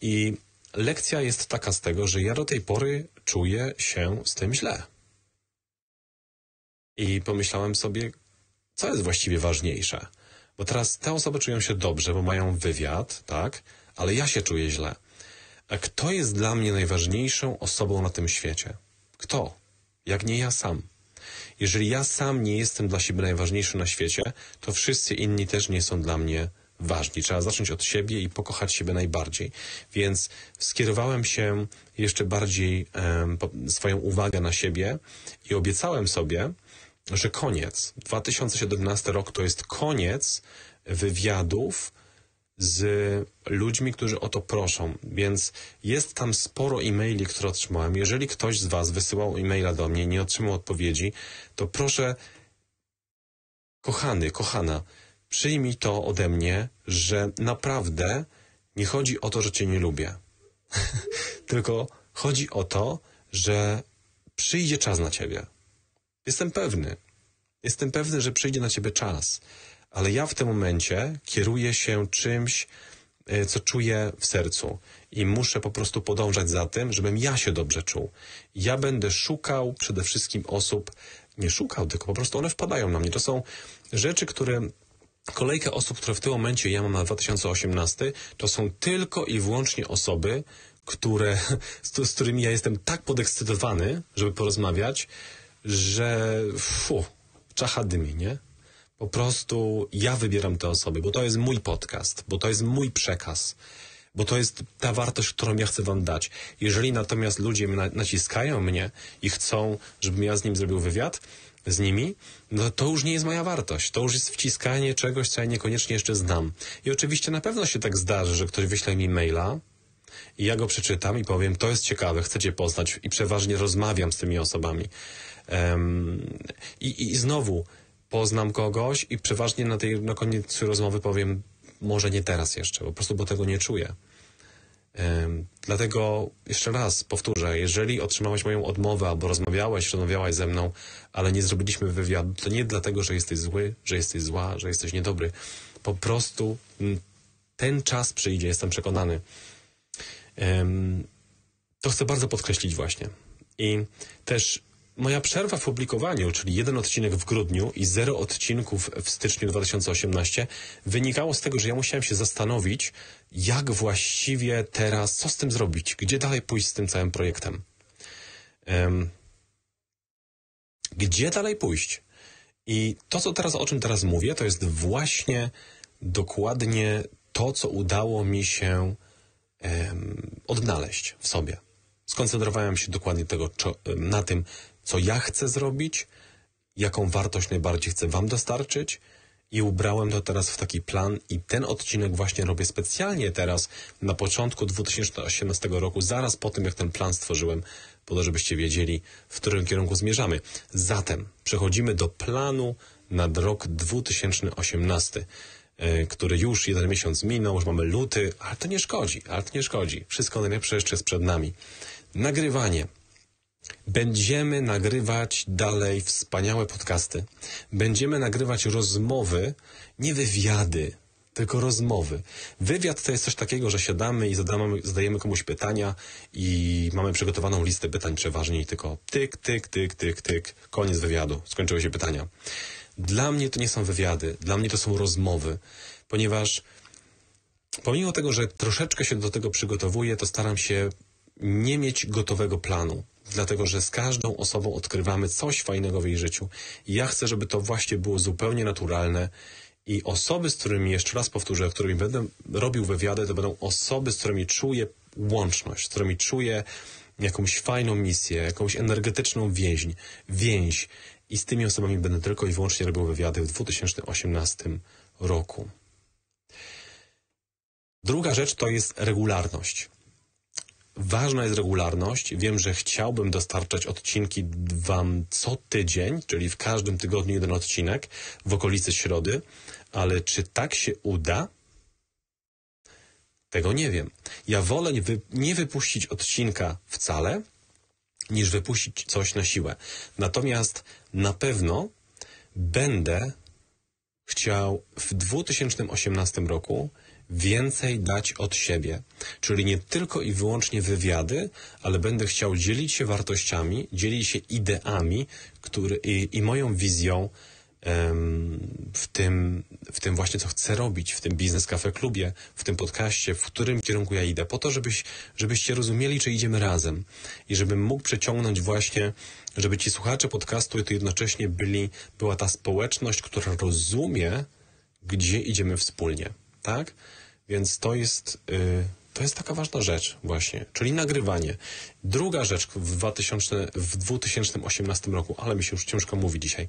I lekcja jest taka z tego, że ja do tej pory czuję się z tym źle. I pomyślałem sobie, co jest właściwie ważniejsze. Bo teraz te osoby czują się dobrze, bo mają wywiad, tak? Ale ja się czuję źle. A kto jest dla mnie najważniejszą osobą na tym świecie? Kto? Jak nie ja sam. Jeżeli ja sam nie jestem dla siebie najważniejszy na świecie, to wszyscy inni też nie są dla mnie ważni. Trzeba zacząć od siebie i pokochać siebie najbardziej. Więc skierowałem się jeszcze bardziej um, swoją uwagę na siebie i obiecałem sobie, że koniec. 2017 rok to jest koniec wywiadów z ludźmi, którzy o to proszą, więc jest tam sporo e-maili, które otrzymałem. Jeżeli ktoś z Was wysyłał e-maila do mnie i nie otrzymał odpowiedzi, to proszę, kochany, kochana, przyjmij to ode mnie, że naprawdę nie chodzi o to, że Cię nie lubię. Tylko chodzi o to, że przyjdzie czas na Ciebie. Jestem pewny. Jestem pewny, że przyjdzie na Ciebie czas ale ja w tym momencie kieruję się czymś, e, co czuję w sercu i muszę po prostu podążać za tym, żebym ja się dobrze czuł. Ja będę szukał przede wszystkim osób, nie szukał, tylko po prostu one wpadają na mnie. To są rzeczy, które Kolejka osób, które w tym momencie ja mam na 2018, to są tylko i wyłącznie osoby, które, z, z którymi ja jestem tak podekscytowany, żeby porozmawiać, że fu, czacha dymi, nie? po prostu ja wybieram te osoby, bo to jest mój podcast, bo to jest mój przekaz, bo to jest ta wartość, którą ja chcę wam dać. Jeżeli natomiast ludzie naciskają mnie i chcą, żebym ja z nim zrobił wywiad, z nimi, no to już nie jest moja wartość. To już jest wciskanie czegoś, co ja niekoniecznie jeszcze znam. I oczywiście na pewno się tak zdarzy, że ktoś wyśle mi maila, i ja go przeczytam i powiem, to jest ciekawe, chcecie poznać i przeważnie rozmawiam z tymi osobami. Um, i, I znowu, poznam kogoś i przeważnie na, tej, na koniec rozmowy powiem, może nie teraz jeszcze, po prostu, bo tego nie czuję. Dlatego jeszcze raz powtórzę, jeżeli otrzymałeś moją odmowę albo rozmawiałeś, rozmawiałaś ze mną, ale nie zrobiliśmy wywiadu, to nie dlatego, że jesteś zły, że jesteś zła, że jesteś niedobry. Po prostu mm, ten czas przyjdzie, jestem przekonany. To chcę bardzo podkreślić właśnie. I też Moja przerwa w publikowaniu, czyli jeden odcinek w grudniu i zero odcinków w styczniu 2018, wynikało z tego, że ja musiałem się zastanowić, jak właściwie teraz, co z tym zrobić, gdzie dalej pójść z tym całym projektem. Um, gdzie dalej pójść? I to, co teraz, o czym teraz mówię, to jest właśnie dokładnie to, co udało mi się um, odnaleźć w sobie. Skoncentrowałem się dokładnie tego, na tym, co ja chcę zrobić, jaką wartość najbardziej chcę Wam dostarczyć i ubrałem to teraz w taki plan i ten odcinek właśnie robię specjalnie teraz na początku 2018 roku, zaraz po tym jak ten plan stworzyłem, po to żebyście wiedzieli, w którym kierunku zmierzamy. Zatem przechodzimy do planu na rok 2018 e, który już jeden miesiąc minął, już mamy luty, ale to nie szkodzi, ale to nie szkodzi. Wszystko najlepsze jeszcze jest przed nami. Nagrywanie Będziemy nagrywać dalej wspaniałe podcasty. Będziemy nagrywać rozmowy, nie wywiady, tylko rozmowy. Wywiad to jest coś takiego, że siadamy i zadamy, zadajemy komuś pytania i mamy przygotowaną listę pytań przeważnie i tylko tyk, tyk, tyk, tyk, tyk, koniec wywiadu, skończyły się pytania. Dla mnie to nie są wywiady, dla mnie to są rozmowy, ponieważ pomimo tego, że troszeczkę się do tego przygotowuję, to staram się nie mieć gotowego planu dlatego że z każdą osobą odkrywamy coś fajnego w jej życiu. I ja chcę, żeby to właśnie było zupełnie naturalne i osoby, z którymi, jeszcze raz powtórzę, którymi będę robił wywiady, to będą osoby, z którymi czuję łączność, z którymi czuję jakąś fajną misję, jakąś energetyczną więź, więź. I z tymi osobami będę tylko i wyłącznie robił wywiady w 2018 roku. Druga rzecz to jest regularność. Ważna jest regularność. Wiem, że chciałbym dostarczać odcinki Wam co tydzień, czyli w każdym tygodniu jeden odcinek w okolicy środy, ale czy tak się uda? Tego nie wiem. Ja wolę nie wypuścić odcinka wcale, niż wypuścić coś na siłę. Natomiast na pewno będę chciał w 2018 roku więcej dać od siebie. Czyli nie tylko i wyłącznie wywiady, ale będę chciał dzielić się wartościami, dzielić się ideami który, i, i moją wizją w tym, w tym właśnie, co chcę robić, w tym Biznes Cafe Klubie, w tym podcaście, w którym kierunku ja idę, po to, żebyś, żebyście rozumieli, czy idziemy razem i żebym mógł przeciągnąć właśnie, żeby ci słuchacze podcastu to jednocześnie byli, była ta społeczność, która rozumie, gdzie idziemy wspólnie tak? Więc to jest, y, to jest taka ważna rzecz właśnie, czyli nagrywanie. Druga rzecz w, 2000, w 2018 roku, ale mi się już ciężko mówi dzisiaj,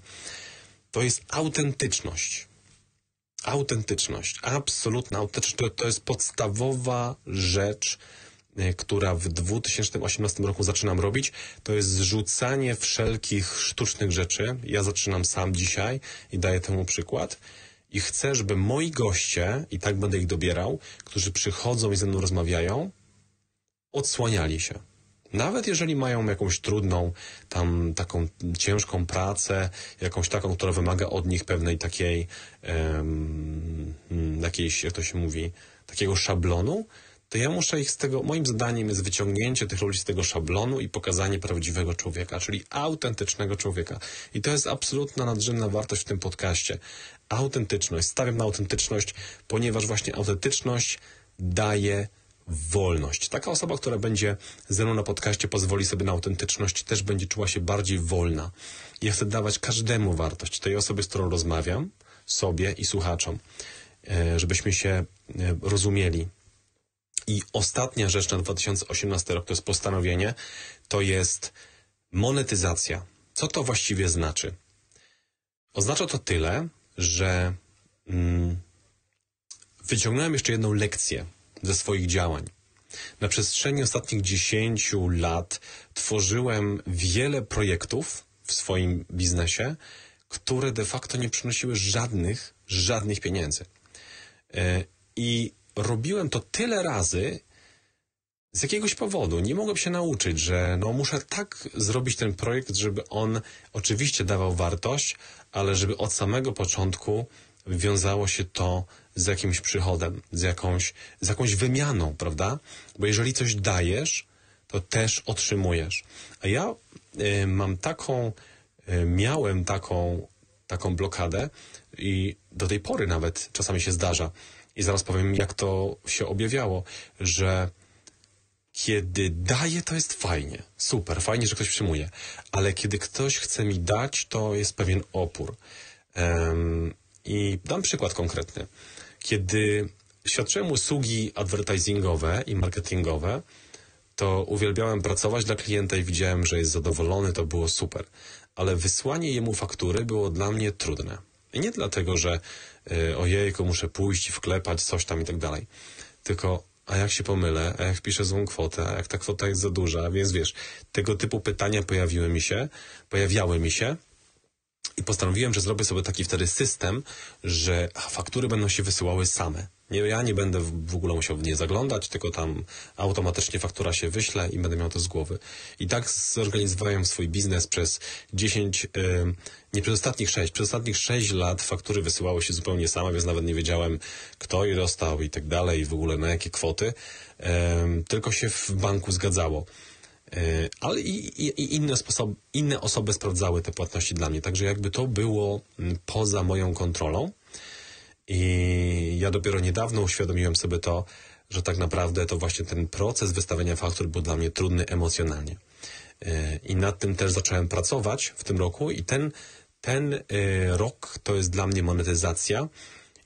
to jest autentyczność. Autentyczność, absolutna autentyczność, to, to jest podstawowa rzecz, y, która w 2018 roku zaczynam robić, to jest zrzucanie wszelkich sztucznych rzeczy. Ja zaczynam sam dzisiaj i daję temu przykład i chcę, żeby moi goście, i tak będę ich dobierał, którzy przychodzą i ze mną rozmawiają, odsłaniali się. Nawet jeżeli mają jakąś trudną, tam taką ciężką pracę, jakąś taką, która wymaga od nich pewnej takiej, um, jakiejś, jak to się mówi, takiego szablonu, to ja muszę ich z tego, moim zdaniem, jest wyciągnięcie tych ludzi z tego szablonu i pokazanie prawdziwego człowieka, czyli autentycznego człowieka. I to jest absolutna nadrzędna wartość w tym podcaście autentyczność, stawiam na autentyczność, ponieważ właśnie autentyczność daje wolność. Taka osoba, która będzie ze mną na podcaście, pozwoli sobie na autentyczność, też będzie czuła się bardziej wolna. Ja chcę dawać każdemu wartość, tej osobie, z którą rozmawiam, sobie i słuchaczom, e, żebyśmy się e, rozumieli. I ostatnia rzecz na 2018 rok to jest postanowienie, to jest monetyzacja. Co to właściwie znaczy? Oznacza to tyle, że mm, wyciągnąłem jeszcze jedną lekcję ze swoich działań. Na przestrzeni ostatnich 10 lat tworzyłem wiele projektów w swoim biznesie, które de facto nie przynosiły żadnych, żadnych pieniędzy. E, I robiłem to tyle razy, z jakiegoś powodu nie mogłem się nauczyć, że no muszę tak zrobić ten projekt, żeby on oczywiście dawał wartość, ale żeby od samego początku wiązało się to z jakimś przychodem, z jakąś, z jakąś wymianą, prawda? Bo jeżeli coś dajesz, to też otrzymujesz. A ja y, mam taką, y, miałem taką, taką blokadę i do tej pory nawet czasami się zdarza. I zaraz powiem, jak to się objawiało, że kiedy daję, to jest fajnie, super, fajnie, że ktoś przyjmuje, ale kiedy ktoś chce mi dać, to jest pewien opór. Um, I dam przykład konkretny. Kiedy świadczyłem usługi advertisingowe i marketingowe, to uwielbiałem pracować dla klienta i widziałem, że jest zadowolony, to było super. Ale wysłanie jemu faktury było dla mnie trudne. I nie dlatego, że y, ojejku, muszę pójść i wklepać coś tam i tak dalej. Tylko a jak się pomylę, a jak wpiszę złą kwotę, a jak ta kwota jest za duża, więc wiesz, tego typu pytania pojawiły mi się, pojawiały mi się i postanowiłem, że zrobię sobie taki wtedy system, że faktury będą się wysyłały same. Nie, ja nie będę w ogóle musiał w nie zaglądać, tylko tam automatycznie faktura się wyśle i będę miał to z głowy. I tak zorganizowałem swój biznes przez 10, y, nie przez ostatnich 6, przez ostatnich 6 lat faktury wysyłały się zupełnie same, więc nawet nie wiedziałem kto je dostał i tak dalej, i w ogóle na jakie kwoty. Tylko się w banku zgadzało. E, ale i, i, i inne, inne osoby sprawdzały te płatności dla mnie, także jakby to było poza moją kontrolą. I ja dopiero niedawno uświadomiłem sobie to, że tak naprawdę to właśnie ten proces wystawienia faktur był dla mnie trudny emocjonalnie. Y, I nad tym też zacząłem pracować w tym roku i ten, ten y, rok to jest dla mnie monetyzacja.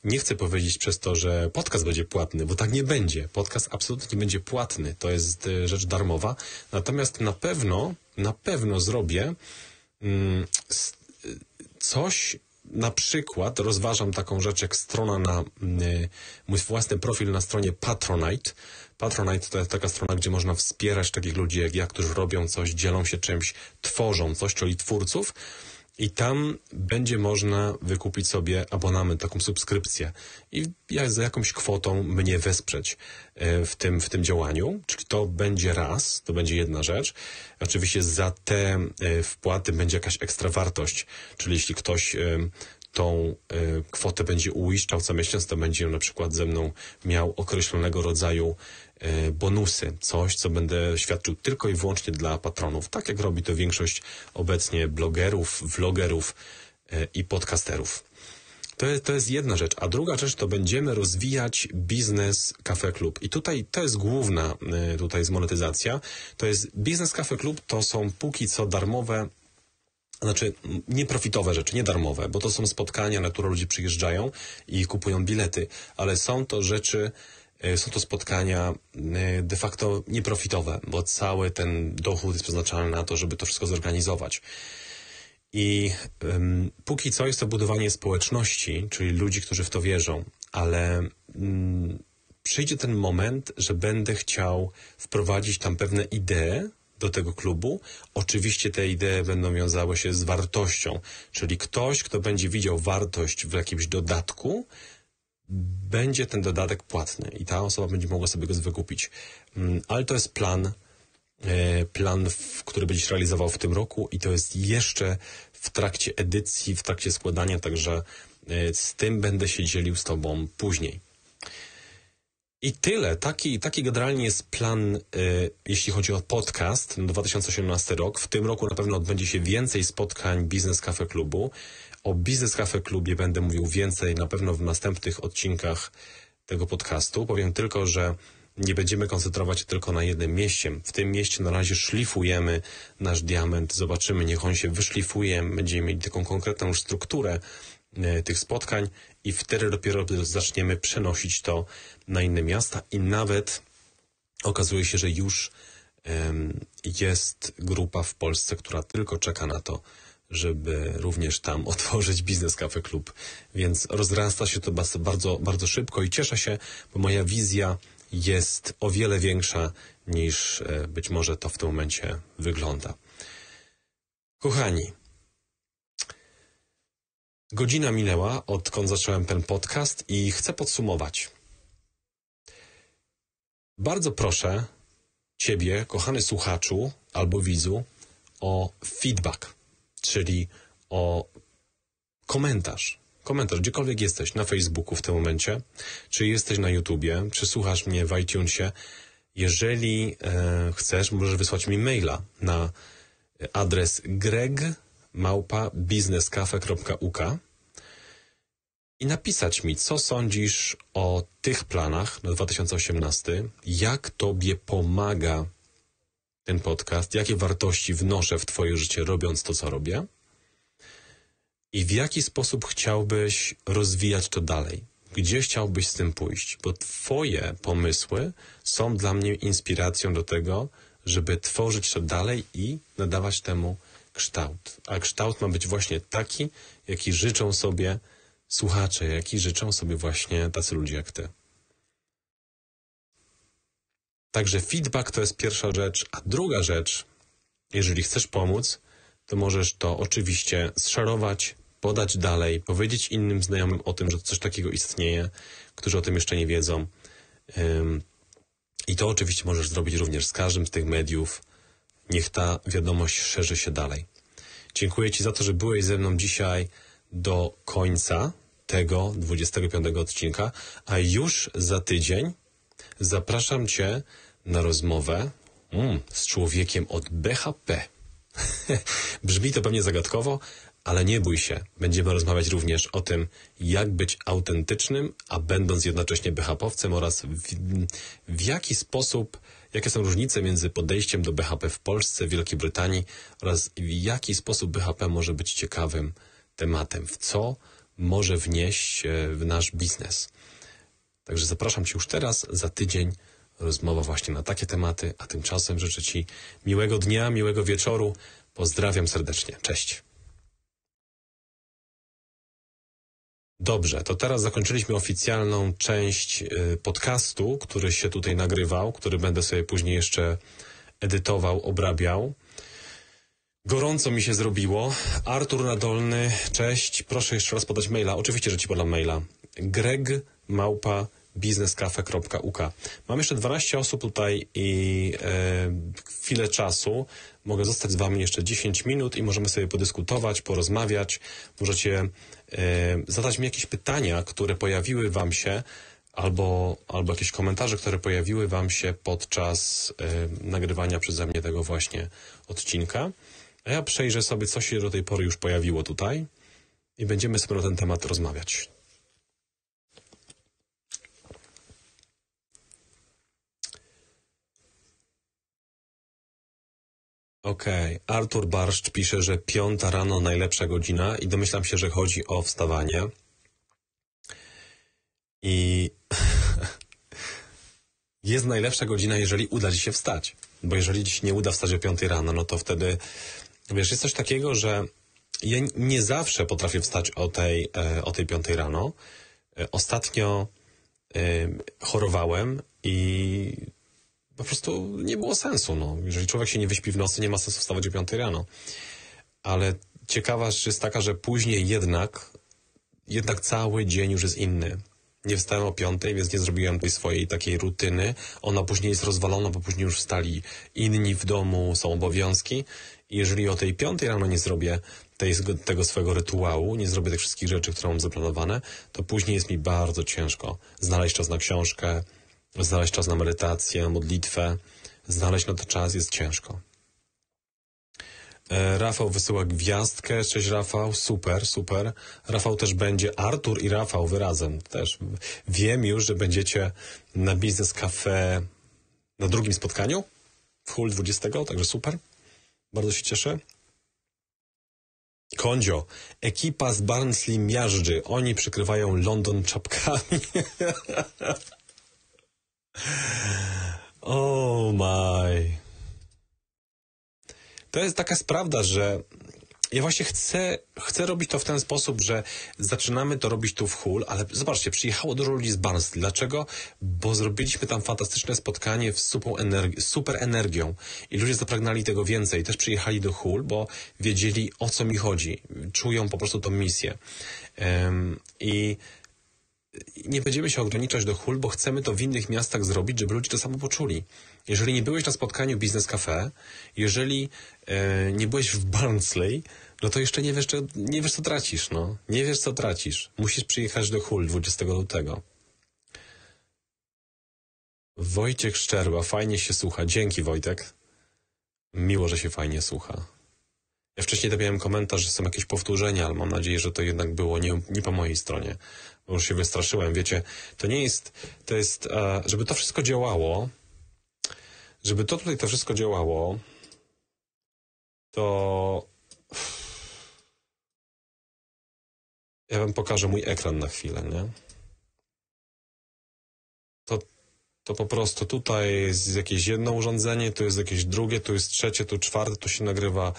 Nie chcę powiedzieć przez to, że podcast będzie płatny, bo tak nie będzie. Podcast absolutnie będzie płatny, to jest y, rzecz darmowa. Natomiast na pewno, na pewno zrobię mm, coś na przykład rozważam taką rzecz jak strona na mm, e, mój własny profil na stronie Patronite. Patronite to jest taka strona, gdzie można wspierać takich ludzi jak ja, którzy robią coś, dzielą się czymś, tworzą coś, czyli twórców i tam będzie można wykupić sobie abonament, taką subskrypcję i za jakąś kwotą mnie wesprzeć e, w tym, w tym działaniu. Czyli to będzie raz, to będzie jedna rzecz. Oczywiście za te e, wpłaty będzie jakaś ekstra wartość, czyli jeśli ktoś e, tą kwotę będzie uiszczał co miesiąc, to będzie na przykład ze mną miał określonego rodzaju Y, bonusy, coś, co będę świadczył tylko i wyłącznie dla patronów, tak jak robi to większość obecnie blogerów, vlogerów y, i podcasterów. To jest, to jest jedna rzecz. A druga rzecz to będziemy rozwijać biznes Cafe Club. I tutaj to jest główna y, tutaj jest monetyzacja. To jest biznes Cafe Club to są póki co darmowe znaczy nieprofitowe rzeczy, nie darmowe, bo to są spotkania, na które ludzie przyjeżdżają i kupują bilety, ale są to rzeczy, E, są to spotkania e, de facto nieprofitowe, bo cały ten dochód jest przeznaczany na to, żeby to wszystko zorganizować. I um, póki co jest to budowanie społeczności, czyli ludzi, którzy w to wierzą, ale um, przyjdzie ten moment, że będę chciał wprowadzić tam pewne idee do tego klubu. Oczywiście te idee będą wiązały się z wartością, czyli ktoś, kto będzie widział wartość w jakimś dodatku, będzie ten dodatek płatny i ta osoba będzie mogła sobie go wykupić. Mm, ale to jest plan, e, plan, który będziesz realizował w tym roku i to jest jeszcze w trakcie edycji, w trakcie składania, także e, z tym będę się dzielił z Tobą później. I tyle. Taki, taki generalnie jest plan, e, jeśli chodzi o podcast 2018 rok. W tym roku na pewno odbędzie się więcej spotkań Biznes Cafe Klubu. O Biznes Cafe Klubie będę mówił więcej na pewno w następnych odcinkach tego podcastu. Powiem tylko, że nie będziemy koncentrować się tylko na jednym mieście. W tym mieście na razie szlifujemy nasz diament, zobaczymy, niech on się wyszlifuje, będziemy mieli taką konkretną już strukturę e, tych spotkań i wtedy dopiero zaczniemy przenosić to na inne miasta i nawet okazuje się, że już jest grupa w Polsce, która tylko czeka na to, żeby również tam otworzyć biznes Cafe Club. Więc rozrasta się to bardzo, bardzo szybko i cieszę się, bo moja wizja jest o wiele większa niż e, być może to w tym momencie wygląda. Kochani, godzina minęła, odkąd zacząłem ten podcast i chcę podsumować. Bardzo proszę Ciebie, kochany słuchaczu albo widzu, o feedback czyli o komentarz. Komentarz, gdziekolwiek jesteś, na Facebooku w tym momencie, czy jesteś na YouTubie, czy słuchasz mnie w iTunesie. Jeżeli e, chcesz, możesz wysłać mi maila na adres greg.biznescafe.uk i napisać mi, co sądzisz o tych planach na 2018, jak tobie pomaga ten podcast, jakie wartości wnoszę w Twoje życie, robiąc to, co robię, i w jaki sposób chciałbyś rozwijać to dalej. Gdzie chciałbyś z tym pójść? Bo Twoje pomysły są dla mnie inspiracją do tego, żeby tworzyć to dalej i nadawać temu kształt. A kształt ma być właśnie taki, jaki życzą sobie słuchacze, jaki życzą sobie właśnie tacy ludzie jak Ty. Także feedback to jest pierwsza rzecz. A druga rzecz, jeżeli chcesz pomóc, to możesz to oczywiście zszarować, podać dalej, powiedzieć innym znajomym o tym, że coś takiego istnieje, którzy o tym jeszcze nie wiedzą. I to oczywiście możesz zrobić również z każdym z tych mediów. Niech ta wiadomość szerzy się dalej. Dziękuję Ci za to, że byłeś ze mną dzisiaj do końca tego 25 odcinka, a już za tydzień Zapraszam Cię na rozmowę mm, z człowiekiem od BHP. Brzmi to pewnie zagadkowo, ale nie bój się. Będziemy rozmawiać również o tym, jak być autentycznym, a będąc jednocześnie BHP-owcem oraz w, w jaki sposób, jakie są różnice między podejściem do BHP w Polsce, Wielkiej Brytanii oraz w jaki sposób BHP może być ciekawym tematem, w co może wnieść e, w nasz biznes. Także zapraszam Cię już teraz, za tydzień rozmowa właśnie na takie tematy, a tymczasem życzę Ci miłego dnia, miłego wieczoru. Pozdrawiam serdecznie. Cześć. Dobrze, to teraz zakończyliśmy oficjalną część y, podcastu, który się tutaj nagrywał, który będę sobie później jeszcze edytował, obrabiał. Gorąco mi się zrobiło. Artur Nadolny, cześć. Proszę jeszcze raz podać maila. Oczywiście, że ci podam maila. Greg małpa biznescafe.uk. Mam jeszcze 12 osób tutaj i e, chwilę czasu. Mogę zostać z Wami jeszcze 10 minut i możemy sobie podyskutować, porozmawiać. Możecie e, zadać mi jakieś pytania, które pojawiły Wam się albo, albo jakieś komentarze, które pojawiły Wam się podczas e, nagrywania przeze mnie tego właśnie odcinka. A ja przejrzę sobie, co się do tej pory już pojawiło tutaj i będziemy sobie na ten temat rozmawiać. Okej, okay. Artur Barszcz pisze, że piąta rano najlepsza godzina i domyślam się, że chodzi o wstawanie. I jest najlepsza godzina, jeżeli uda ci się wstać. Bo jeżeli ci się nie uda wstać o piątej rano, no to wtedy, wiesz, jest coś takiego, że ja nie zawsze potrafię wstać o tej, e, o tej piątej rano. E, ostatnio e, chorowałem i po prostu nie było sensu. No. Jeżeli człowiek się nie wyśpi w nocy, nie ma sensu wstawać o 5 rano. Ale ciekawa rzecz jest taka, że później jednak, jednak cały dzień już jest inny. Nie wstałem o 5, więc nie zrobiłem tej swojej takiej rutyny. Ona później jest rozwalona, bo później już wstali inni w domu, są obowiązki. I jeżeli o tej 5 rano nie zrobię tej, tego swojego rytuału, nie zrobię tych wszystkich rzeczy, które mam zaplanowane, to później jest mi bardzo ciężko znaleźć czas na książkę, znaleźć czas na medytację, modlitwę. Znaleźć na to czas jest ciężko. E, Rafał wysyła gwiazdkę. Cześć Rafał, super, super. Rafał też będzie, Artur i Rafał wyrazem też. Wiem już, że będziecie na Biznes Cafe na drugim spotkaniu w hul 20, także super. Bardzo się cieszę. Kondzio, ekipa z Barnsley miażdży. Oni przykrywają London czapkami. Oh my. To jest taka sprawda, że ja właśnie chcę, chcę robić to w ten sposób, że zaczynamy to robić tu w Hull, ale zobaczcie, przyjechało dużo ludzi z Barnsley. Dlaczego? Bo zrobiliśmy tam fantastyczne spotkanie z energi super energią i ludzie zapragnali tego więcej. Też przyjechali do Hull, bo wiedzieli o co mi chodzi. Czują po prostu tą misję. Um, I nie będziemy się ograniczać do hul, bo chcemy to w innych miastach zrobić, żeby ludzie to samo poczuli. Jeżeli nie byłeś na spotkaniu Biznes Cafe, jeżeli e, nie byłeś w Barnsley, no to jeszcze nie wiesz, co, nie wiesz, co tracisz, no. Nie wiesz, co tracisz. Musisz przyjechać do hul 20 lutego. Wojciech Szczerba, fajnie się słucha. Dzięki, Wojtek. Miło, że się fajnie słucha. Ja wcześniej dobiłem komentarz, że są jakieś powtórzenia, ale mam nadzieję, że to jednak było nie, nie po mojej stronie bo już się wystraszyłem, wiecie, to nie jest, to jest, e, żeby to wszystko działało, żeby to tutaj to wszystko działało, to ja wam pokażę mój ekran na chwilę, nie? To, to po prostu tutaj jest jakieś jedno urządzenie, tu jest jakieś drugie, tu jest trzecie, tu czwarte, tu się nagrywa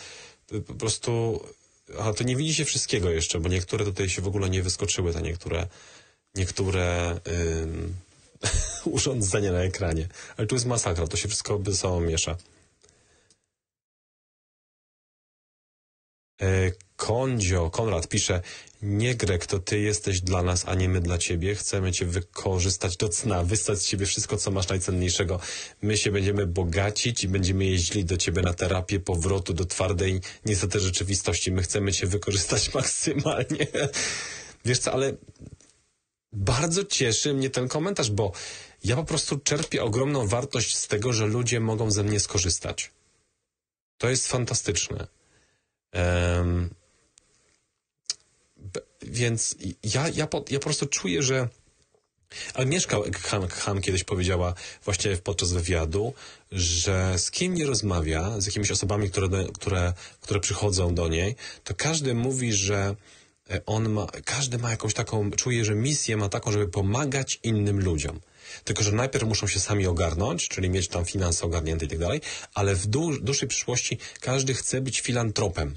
po prostu a to nie widzi się wszystkiego jeszcze, bo niektóre tutaj się w ogóle nie wyskoczyły, te niektóre, niektóre urządzenia na ekranie. Ale tu jest masakra, to się wszystko ze sobą miesza. Yy, Kondzio, Konrad pisze, nie Grek, to ty jesteś dla nas, a nie my dla ciebie. Chcemy cię wykorzystać do cna, wystać z ciebie wszystko, co masz najcenniejszego. My się będziemy bogacić i będziemy jeździli do ciebie na terapię powrotu do twardej, niestety rzeczywistości. My chcemy cię wykorzystać maksymalnie. Wiesz co, ale bardzo cieszy mnie ten komentarz, bo ja po prostu czerpię ogromną wartość z tego, że ludzie mogą ze mnie skorzystać. To jest fantastyczne. Um, więc ja, ja, po, ja po prostu czuję, że ale Mieszka Han, Han kiedyś powiedziała właśnie podczas wywiadu, że z kim nie rozmawia, z jakimiś osobami, które, które, które przychodzą do niej, to każdy mówi, że e, on ma, każdy ma jakąś taką, czuje, że misję ma taką, żeby pomagać innym ludziom. Tylko, że najpierw muszą się sami ogarnąć, czyli mieć tam finanse ogarnięte i tak dalej, ale w dłuższej przyszłości każdy chce być filantropem.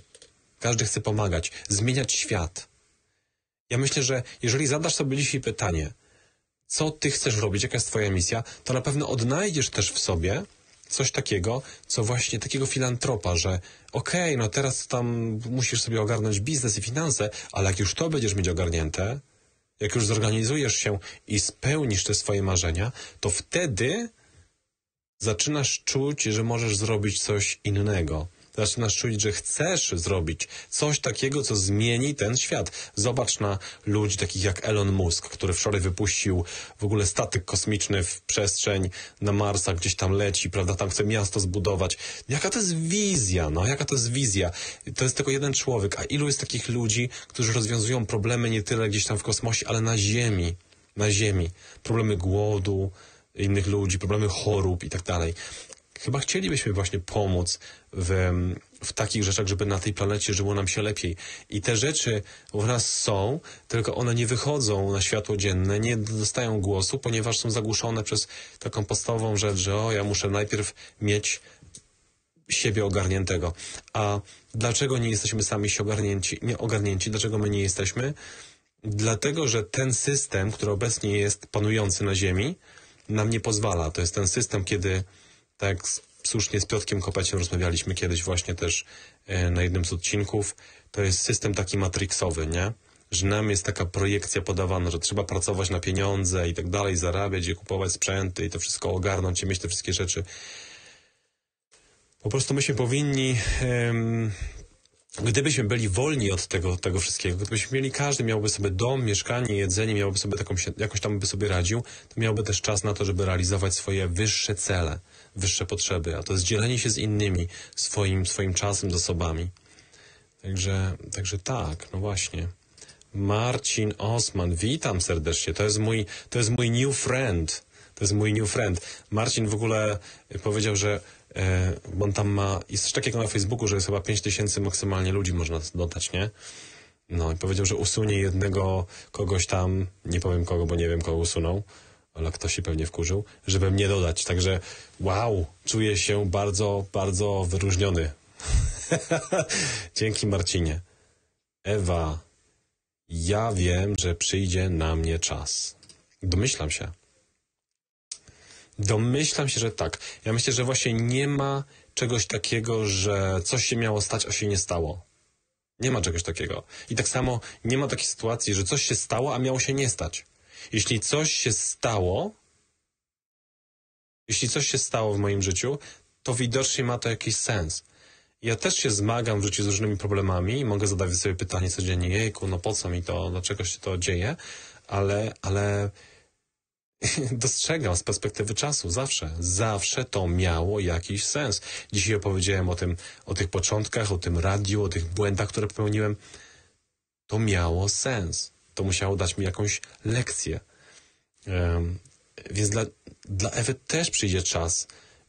Każdy chce pomagać, zmieniać świat. Ja myślę, że jeżeli zadasz sobie dzisiaj pytanie, co ty chcesz robić, jaka jest twoja misja, to na pewno odnajdziesz też w sobie coś takiego, co właśnie takiego filantropa, że okej, okay, no teraz tam musisz sobie ogarnąć biznes i finanse, ale jak już to będziesz mieć ogarnięte, jak już zorganizujesz się i spełnisz te swoje marzenia, to wtedy zaczynasz czuć, że możesz zrobić coś innego zaczynasz czuć, że chcesz zrobić coś takiego, co zmieni ten świat. Zobacz na ludzi takich jak Elon Musk, który wczoraj wypuścił w ogóle statek kosmiczny w przestrzeń na Marsa, gdzieś tam leci, prawda, tam chce miasto zbudować. Jaka to jest wizja, no, jaka to jest wizja? To jest tylko jeden człowiek, a ilu jest takich ludzi, którzy rozwiązują problemy nie tyle gdzieś tam w kosmosie, ale na Ziemi. Na Ziemi. Problemy głodu, innych ludzi, problemy chorób i tak dalej. Chyba chcielibyśmy właśnie pomóc w, w takich rzeczach, żeby na tej planecie żyło nam się lepiej. I te rzeczy w nas są, tylko one nie wychodzą na światło dzienne, nie dostają głosu, ponieważ są zagłuszone przez taką podstawową rzecz, że o, ja muszę najpierw mieć siebie ogarniętego. A dlaczego nie jesteśmy sami się ogarnięci, nie ogarnięci? Dlaczego my nie jesteśmy? Dlatego, że ten system, który obecnie jest panujący na Ziemi, nam nie pozwala. To jest ten system, kiedy tak słusznie z Piotkiem Kopeciem rozmawialiśmy kiedyś właśnie też e, na jednym z odcinków, to jest system taki matrixowy, nie? Że nam jest taka projekcja podawana, że trzeba pracować na pieniądze i tak dalej, zarabiać i kupować sprzęty i to wszystko ogarnąć i mieć te wszystkie rzeczy. Po prostu myśmy powinni um, gdybyśmy byli wolni od tego, tego wszystkiego, gdybyśmy mieli, każdy miałby sobie dom, mieszkanie, jedzenie, miałby sobie taką, jakoś tam by sobie radził, to miałby też czas na to, żeby realizować swoje wyższe cele wyższe potrzeby, a to jest dzielenie się z innymi swoim, swoim czasem, zasobami. Także, także tak, no właśnie. Marcin Osman, witam serdecznie. To jest mój, to jest mój new friend. To jest mój new friend. Marcin w ogóle e, powiedział, że e, on tam ma, jest coś takiego na Facebooku, że jest chyba tysięcy maksymalnie ludzi można dodać, nie? No i powiedział, że usunie jednego kogoś tam, nie powiem kogo, bo nie wiem kogo usunął, ale ktoś się pewnie wkurzył, żeby mnie dodać. Także wow, czuję się bardzo, bardzo wyróżniony. Dzięki Marcinie. Ewa, ja wiem, że przyjdzie na mnie czas. Domyślam się. Domyślam się, że tak. Ja myślę, że właśnie nie ma czegoś takiego, że coś się miało stać, a się nie stało. Nie ma czegoś takiego. I tak samo nie ma takiej sytuacji, że coś się stało, a miało się nie stać. Jeśli coś się stało, jeśli coś się stało w moim życiu, to widocznie ma to jakiś sens. Ja też się zmagam w życiu z różnymi problemami i mogę zadawać sobie pytanie codziennie, jejku, no po co mi to, dlaczego się to dzieje, ale, ale dostrzegam z perspektywy czasu zawsze, zawsze to miało jakiś sens. Dzisiaj opowiedziałem o tym, o tych początkach, o tym radiu, o tych błędach, które popełniłem. To miało sens to musiało dać mi jakąś lekcję. Więc dla, dla Ewy też przyjdzie czas.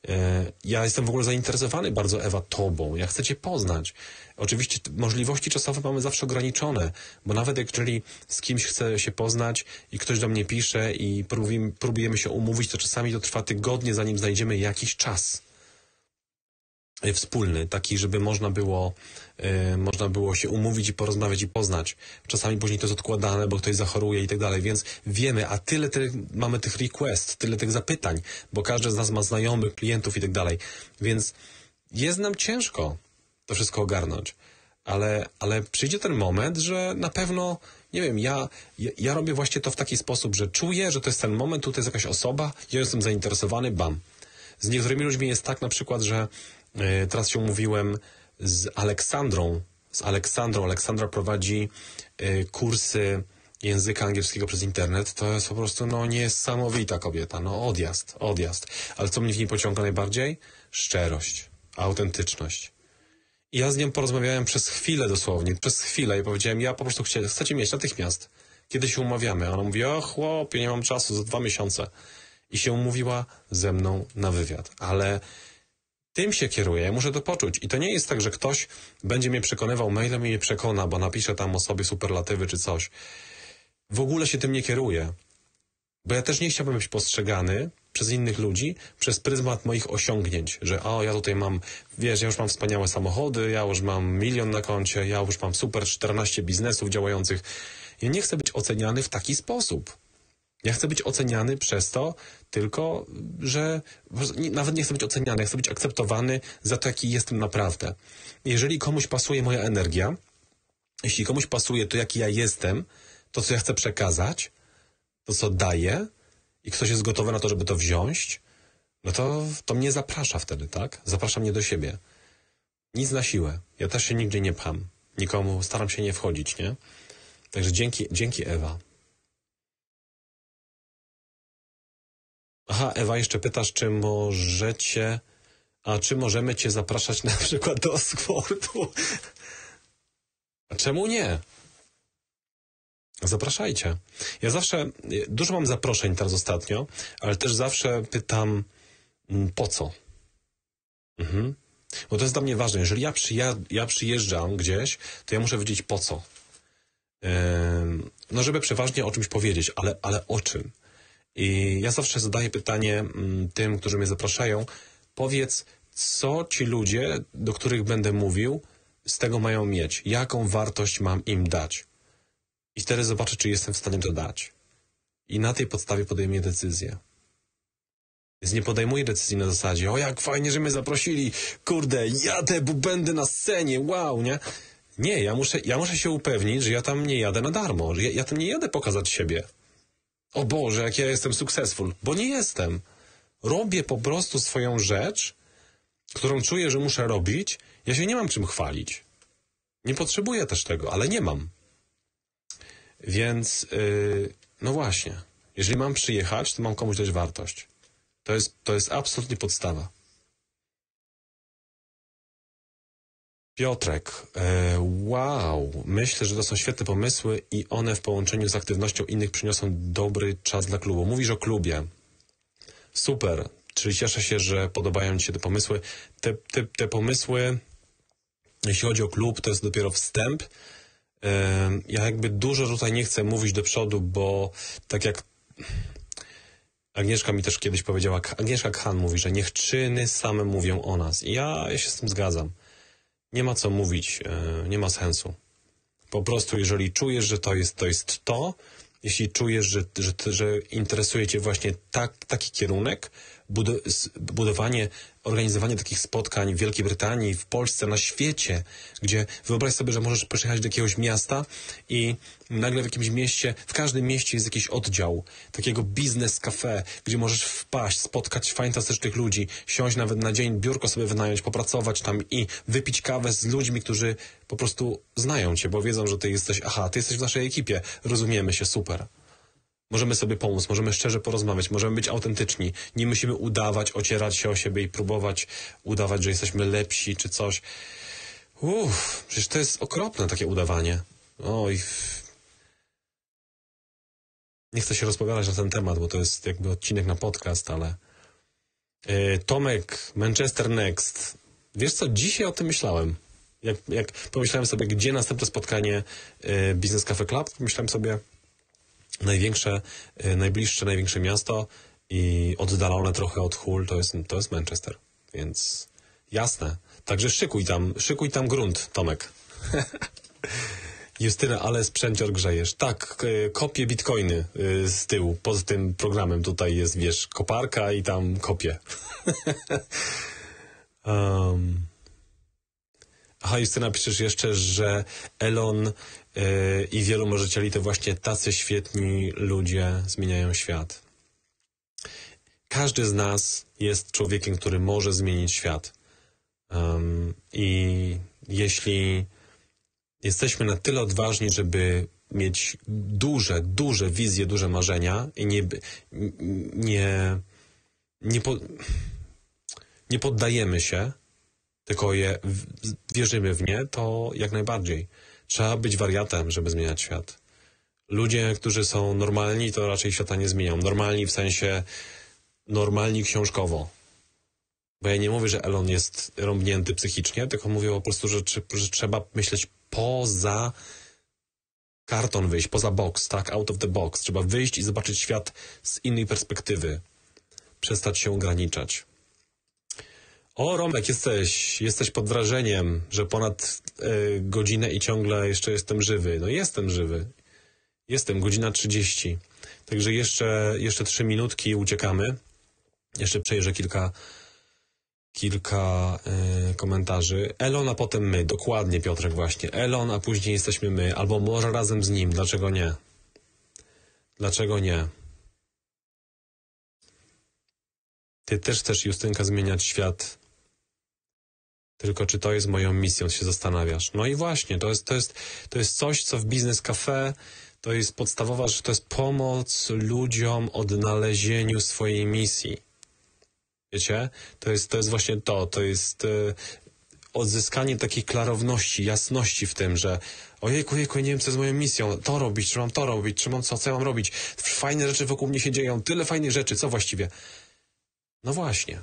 E, ja jestem w ogóle zainteresowany bardzo, Ewa, tobą. Ja chcę cię poznać. Oczywiście możliwości czasowe mamy zawsze ograniczone, bo nawet jeżeli z kimś chcę się poznać i ktoś do mnie pisze i próbujemy, próbujemy się umówić, to czasami to trwa tygodnie, zanim znajdziemy jakiś czas e, wspólny, taki, żeby można było Y, można było się umówić i porozmawiać i poznać. Czasami później to jest odkładane, bo ktoś zachoruje i tak dalej, więc wiemy, a tyle tych, mamy tych request, tyle tych zapytań, bo każdy z nas ma znajomych, klientów i tak dalej, więc jest nam ciężko to wszystko ogarnąć. Ale, ale przyjdzie ten moment, że na pewno, nie wiem, ja, ja, robię właśnie to w taki sposób, że czuję, że to jest ten moment, tutaj jest jakaś osoba, ja jestem zainteresowany, bam. Z niektórymi ludźmi jest tak na przykład, że yy, teraz się umówiłem z Aleksandrą. Z Aleksandrą. Aleksandra prowadzi y, kursy języka angielskiego przez internet, to jest po prostu no niesamowita kobieta, no odjazd, odjazd. Ale co mnie w niej pociąga najbardziej? Szczerość, autentyczność. I ja z nią porozmawiałem przez chwilę dosłownie, przez chwilę i powiedziałem, ja po prostu chcę, cię mieć natychmiast. Kiedy się umawiamy? A ona mówi, o chłopie, nie mam czasu, za dwa miesiące. I się umówiła ze mną na wywiad, ale tym się kieruję, ja muszę to poczuć. I to nie jest tak, że ktoś będzie mnie przekonywał mailem i mnie przekona, bo napisze tam o sobie superlatywy czy coś. W ogóle się tym nie kieruję. Bo ja też nie chciałbym być postrzegany przez innych ludzi przez pryzmat moich osiągnięć, że o, ja tutaj mam, wiesz, ja już mam wspaniałe samochody, ja już mam milion na koncie, ja już mam super 14 biznesów działających. Ja nie chcę być oceniany w taki sposób. Ja chcę być oceniany przez to tylko, że nawet nie chcę być oceniany, chcę być akceptowany za to, jaki jestem naprawdę. Jeżeli komuś pasuje moja energia, jeśli komuś pasuje to, jaki ja jestem, to, co ja chcę przekazać, to, co daję i ktoś jest gotowy na to, żeby to wziąć, no to, to mnie zaprasza wtedy, tak? Zaprasza mnie do siebie. Nic na siłę. Ja też się nigdzie nie pcham. Nikomu staram się nie wchodzić, nie? Także dzięki, dzięki Ewa. Aha, Ewa jeszcze pytasz, czy możecie, a czy możemy cię zapraszać na przykład do sportu? A czemu nie? Zapraszajcie. Ja zawsze, dużo mam zaproszeń teraz ostatnio, ale też zawsze pytam, mm, po co? Mhm. Bo to jest dla mnie ważne. Jeżeli ja, przyja ja przyjeżdżam gdzieś, to ja muszę wiedzieć po co. Yy, no, żeby przeważnie o czymś powiedzieć, ale, ale o czym? I ja zawsze zadaję pytanie mm, tym, którzy mnie zapraszają, powiedz, co ci ludzie, do których będę mówił, z tego mają mieć? Jaką wartość mam im dać? I wtedy zobaczę, czy jestem w stanie to dać. I na tej podstawie podejmie decyzję. Więc nie podejmuję decyzji na zasadzie, o jak fajnie, że mnie zaprosili, kurde, jadę, bo będę na scenie, wow, nie? Nie, ja muszę, ja muszę się upewnić, że ja tam nie jadę na darmo, że ja, ja tam nie jadę pokazać siebie o Boże, jak ja jestem successful, bo nie jestem. Robię po prostu swoją rzecz, którą czuję, że muszę robić. Ja się nie mam czym chwalić. Nie potrzebuję też tego, ale nie mam. Więc, yy, no właśnie, jeżeli mam przyjechać, to mam komuś dać wartość. To jest, to jest absolutnie podstawa. Piotrek, e, wow, myślę, że to są świetne pomysły i one w połączeniu z aktywnością innych przyniosą dobry czas dla klubu. Mówisz o klubie. Super, czyli cieszę się, że podobają Ci się te pomysły. Te, te, te pomysły, jeśli chodzi o klub, to jest dopiero wstęp. E, ja jakby dużo tutaj nie chcę mówić do przodu, bo tak jak Agnieszka mi też kiedyś powiedziała, Agnieszka Khan mówi, że niech czyny same mówią o nas. I ja, ja się z tym zgadzam nie ma co mówić, e, nie ma sensu. Po prostu, jeżeli czujesz, że to jest to, jest to jeśli czujesz, że, że, że interesuje Cię właśnie tak, taki kierunek, budowanie, organizowanie takich spotkań w Wielkiej Brytanii, w Polsce, na świecie, gdzie wyobraź sobie, że możesz przyjechać do jakiegoś miasta i nagle w jakimś mieście, w każdym mieście jest jakiś oddział takiego biznes kafe, gdzie możesz wpaść, spotkać fantastycznych ludzi, siąść nawet na dzień, biurko sobie wynająć, popracować tam i wypić kawę z ludźmi, którzy po prostu znają cię, bo wiedzą, że ty jesteś, aha, ty jesteś w naszej ekipie, rozumiemy się, super. Możemy sobie pomóc, możemy szczerze porozmawiać, możemy być autentyczni. Nie musimy udawać, ocierać się o siebie i próbować udawać, że jesteśmy lepsi czy coś. Uff, przecież to jest okropne takie udawanie. Oj. Nie chcę się rozpowiadać na ten temat, bo to jest jakby odcinek na podcast, ale. E, Tomek, Manchester Next. Wiesz co, dzisiaj o tym myślałem. Jak, jak pomyślałem sobie, gdzie następne spotkanie e, Business Cafe Club, pomyślałem sobie, największe, e, najbliższe, największe miasto i oddalone trochę od Hull to jest, to jest Manchester. Więc jasne. Także szykuj tam, szykuj tam grunt, Tomek. Justyna, ale sprzęcior grzejesz. Tak, kopię bitcoiny e, z tyłu. Poza tym programem tutaj jest, wiesz, koparka i tam kopię. um. Aha, Justyna, piszesz jeszcze, że Elon Yy, i wielu marzycieli to właśnie tacy świetni ludzie zmieniają świat. Każdy z nas jest człowiekiem, który może zmienić świat. Um, I jeśli jesteśmy na tyle odważni, żeby mieć duże, duże wizje, duże marzenia i nie, nie, nie, po, nie poddajemy się, tylko je, wierzymy w nie, to jak najbardziej. Trzeba być wariatem, żeby zmieniać świat. Ludzie, którzy są normalni, to raczej świata nie zmienią. Normalni w sensie normalni książkowo. Bo ja nie mówię, że Elon jest rąbnięty psychicznie, tylko mówię po prostu, że, że trzeba myśleć poza karton wyjść, poza box, tak? Out of the box. Trzeba wyjść i zobaczyć świat z innej perspektywy. Przestać się ograniczać. O, Romek, jesteś, jesteś pod wrażeniem, że ponad y, godzinę i ciągle jeszcze jestem żywy. No jestem żywy. Jestem, godzina 30. Także jeszcze, jeszcze trzy minutki uciekamy. Jeszcze przejrzę kilka, kilka y, komentarzy. Elon, a potem my. Dokładnie, Piotrek, właśnie. Elon, a później jesteśmy my. Albo może razem z nim. Dlaczego nie? Dlaczego nie? Ty też chcesz, Justynka, zmieniać świat tylko czy to jest moją misją, się zastanawiasz. No i właśnie, to jest, to jest, to jest coś, co w Biznes Cafe to jest podstawowa rzecz, to jest pomoc ludziom odnalezieniu swojej misji. Wiecie? To jest, to jest właśnie to, to jest y, odzyskanie takiej klarowności, jasności w tym, że ojejku, ojejku, nie wiem, co jest moją misją, to robić, czy mam to robić, czy mam co, co ja mam robić. Fajne rzeczy wokół mnie się dzieją, tyle fajnych rzeczy, co właściwie? No właśnie.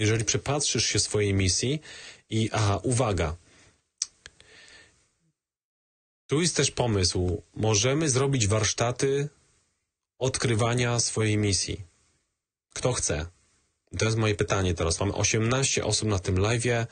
Jeżeli przypatrzysz się swojej misji i, aha, uwaga, tu jest też pomysł. Możemy zrobić warsztaty odkrywania swojej misji. Kto chce? To jest moje pytanie teraz. Mamy 18 osób na tym live. E,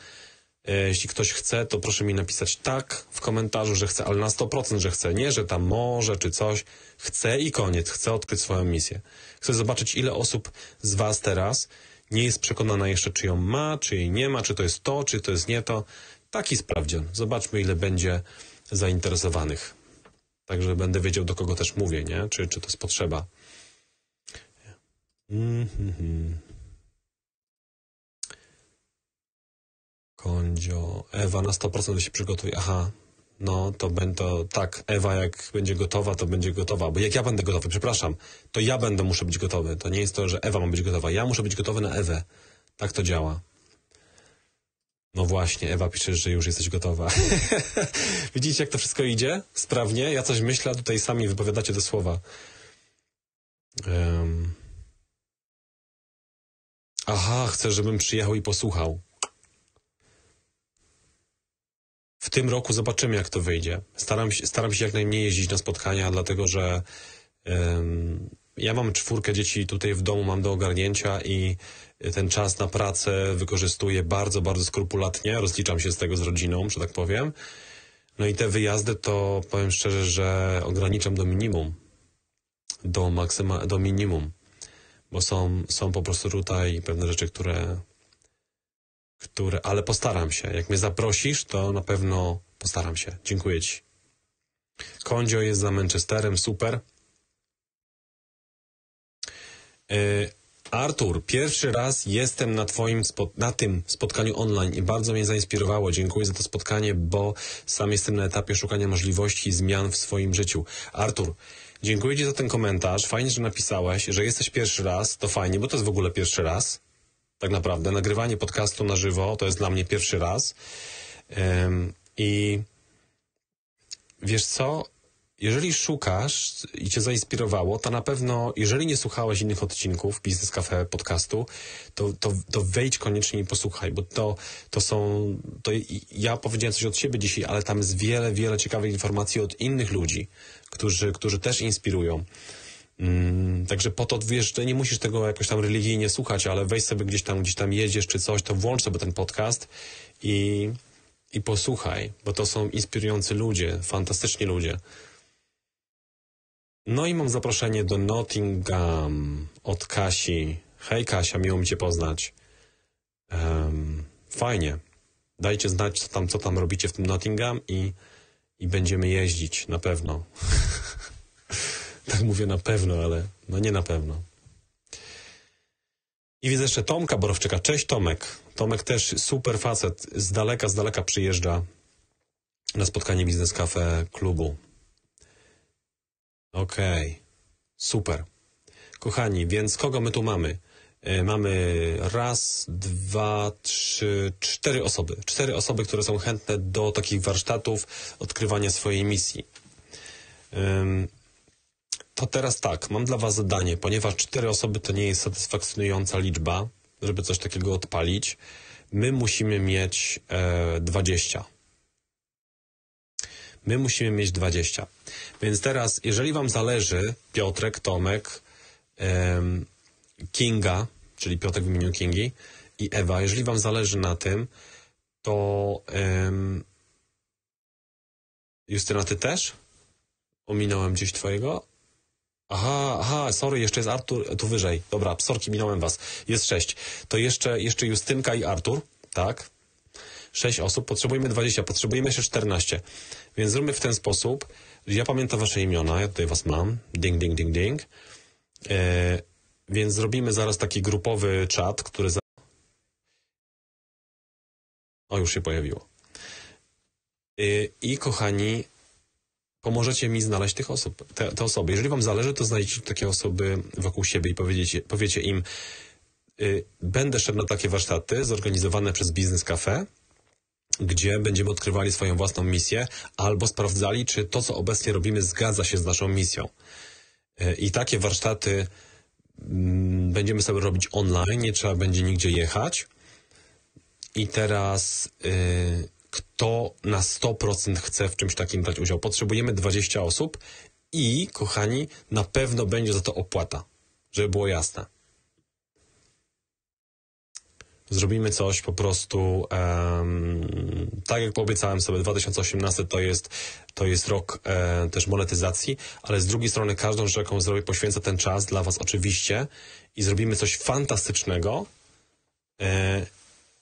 jeśli ktoś chce, to proszę mi napisać tak w komentarzu, że chce, ale na 100%, że chce. Nie, że tam może czy coś. Chce i koniec. Chce odkryć swoją misję. Chcę zobaczyć, ile osób z Was teraz nie jest przekonana jeszcze, czy ją ma, czy jej nie ma, czy to jest to, czy to jest nie to. Taki sprawdzian. Zobaczmy, ile będzie zainteresowanych. Także będę wiedział, do kogo też mówię, nie? Czy, czy to jest potrzeba. Mm-hmm. Kondzio. Ewa na 100% się przygotuje. Aha, no to będę tak, Ewa jak będzie gotowa, to będzie gotowa. Bo jak ja będę gotowy, przepraszam, to ja będę muszę być gotowy. To nie jest to, że Ewa ma być gotowa. Ja muszę być gotowy na Ewę. Tak to działa. No właśnie, Ewa pisze, że już jesteś gotowa. Widzicie, jak to wszystko idzie? Sprawnie? Ja coś myślę, a tutaj sami wypowiadacie te słowa. Um... Aha, chcę, żebym przyjechał i posłuchał. w tym roku zobaczymy, jak to wyjdzie. Staram się, staram się jak najmniej jeździć na spotkania, dlatego że um, ja mam czwórkę dzieci tutaj w domu, mam do ogarnięcia i ten czas na pracę wykorzystuję bardzo, bardzo skrupulatnie. Rozliczam się z tego z rodziną, że tak powiem. No i te wyjazdy to powiem szczerze, że ograniczam do minimum. Do, maksyma, do minimum. Bo są, są po prostu tutaj pewne rzeczy, które które, ale postaram się. Jak mnie zaprosisz, to na pewno postaram się. Dziękuję Ci. Kondzio jest za Manchesterem, super. E, Artur, pierwszy raz jestem na, twoim na tym spotkaniu online i bardzo mnie zainspirowało. Dziękuję za to spotkanie, bo sam jestem na etapie szukania możliwości zmian w swoim życiu. Artur, dziękuję Ci za ten komentarz. Fajnie, że napisałeś, że jesteś pierwszy raz. To fajnie, bo to jest w ogóle pierwszy raz tak naprawdę. Nagrywanie podcastu na żywo to jest dla mnie pierwszy raz. I wiesz co? Jeżeli szukasz i cię zainspirowało, to na pewno, jeżeli nie słuchałeś innych odcinków Biznes Cafe podcastu, to, to, to wejdź koniecznie i posłuchaj, bo to, to są, to ja powiedziałem coś od siebie dzisiaj, ale tam jest wiele, wiele ciekawych informacji od innych ludzi, którzy, którzy też inspirują. Mm, także po to, wiesz, nie musisz tego jakoś tam religijnie słuchać, ale weź sobie gdzieś tam, gdzieś tam jedziesz czy coś, to włącz sobie ten podcast i, i posłuchaj, bo to są inspirujący ludzie, fantastyczni ludzie. No i mam zaproszenie do Nottingham od Kasi. Hej Kasia, miło mi Cię poznać. Um, fajnie. Dajcie znać, co tam, co tam robicie w tym Nottingham i, i będziemy jeździć na pewno. Tak mówię na pewno, ale no nie na pewno. I widzę jeszcze Tomka Borowczyka. Cześć Tomek. Tomek też super facet. Z daleka, z daleka przyjeżdża na spotkanie Biznes Cafe klubu. Okej. Okay. Super. Kochani, więc kogo my tu mamy? E, mamy raz, dwa, trzy, cztery osoby. Cztery osoby, które są chętne do takich warsztatów odkrywania swojej misji. To teraz tak, mam dla Was zadanie, ponieważ cztery osoby to nie jest satysfakcjonująca liczba, żeby coś takiego odpalić. My musimy mieć e, 20. My musimy mieć 20. Więc teraz, jeżeli Wam zależy, Piotrek, Tomek, e, Kinga, czyli Piotrek w imieniu Kingi i Ewa, jeżeli Wam zależy na tym, to e, Justyna, Ty też? Ominąłem gdzieś Twojego? Aha, aha, sorry, jeszcze jest Artur tu wyżej. Dobra, sorki, minąłem was. Jest sześć. To jeszcze, jeszcze Justynka i Artur, tak? Sześć osób, potrzebujemy dwadzieścia, potrzebujemy jeszcze czternaście. Więc zróbmy w ten sposób. Ja pamiętam wasze imiona, ja tutaj was mam. Ding, ding, ding, ding. E, więc zrobimy zaraz taki grupowy czat, który... Za... O, już się pojawiło. E, I kochani, pomożecie mi znaleźć tych osób, te, te osoby. Jeżeli wam zależy, to znajdziecie takie osoby wokół siebie i powiecie, powiecie im, y, będę szedł na takie warsztaty zorganizowane przez Biznes Cafe, gdzie będziemy odkrywali swoją własną misję albo sprawdzali, czy to, co obecnie robimy, zgadza się z naszą misją. Y, I takie warsztaty mm, będziemy sobie robić online, nie trzeba będzie nigdzie jechać. I teraz y, kto na 100% chce w czymś takim brać udział. Potrzebujemy 20 osób i, kochani, na pewno będzie za to opłata, żeby było jasne. Zrobimy coś po prostu um, tak jak obiecałem sobie, 2018 to jest, to jest rok e, też monetyzacji, ale z drugiej strony każdą rzecz, jaką zrobię, poświęcę ten czas dla Was oczywiście i zrobimy coś fantastycznego e,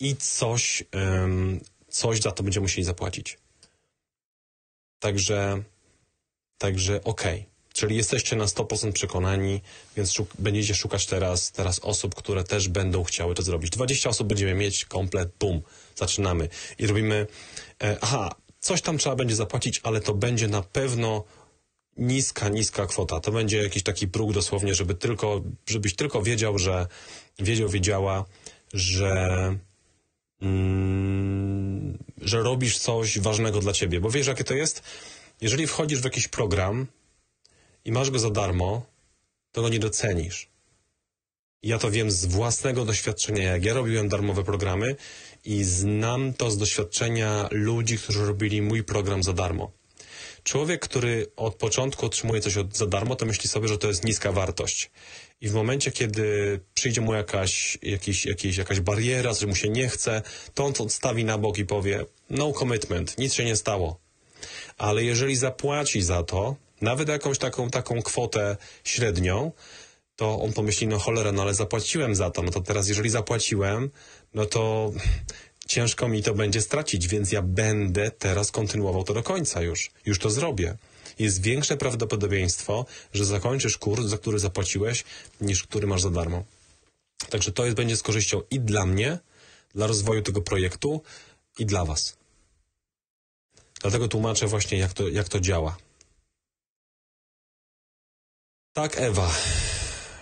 i coś, e, coś za to będziemy musieli zapłacić. Także, także okej. Okay. Czyli jesteście na 100% przekonani, więc szuk będziecie szukać teraz, teraz osób, które też będą chciały to zrobić. 20 osób będziemy mieć, komplet, bum, zaczynamy. I robimy, e, aha, coś tam trzeba będzie zapłacić, ale to będzie na pewno niska, niska kwota. To będzie jakiś taki próg dosłownie, żeby tylko, żebyś tylko wiedział, że wiedział, wiedziała, że Mm, że robisz coś ważnego dla ciebie. Bo wiesz, jakie to jest? Jeżeli wchodzisz w jakiś program i masz go za darmo, to go nie docenisz. Ja to wiem z własnego doświadczenia, jak ja robiłem darmowe programy i znam to z doświadczenia ludzi, którzy robili mój program za darmo. Człowiek, który od początku otrzymuje coś od, za darmo, to myśli sobie, że to jest niska wartość. I w momencie, kiedy przyjdzie mu jakaś, jakiś, jakiś, jakaś bariera, że mu się nie chce, to on to odstawi na bok i powie no commitment, nic się nie stało. Ale jeżeli zapłaci za to, nawet jakąś taką, taką kwotę średnią, to on pomyśli, no cholera, no ale zapłaciłem za to, no to teraz jeżeli zapłaciłem, no to ciężko mi to będzie stracić, więc ja będę teraz kontynuował to do końca już. Już to zrobię jest większe prawdopodobieństwo, że zakończysz kurs, za który zapłaciłeś, niż który masz za darmo. Także to jest, będzie z korzyścią i dla mnie, dla rozwoju tego projektu i dla Was. Dlatego tłumaczę właśnie, jak to, jak to działa. Tak, Ewa.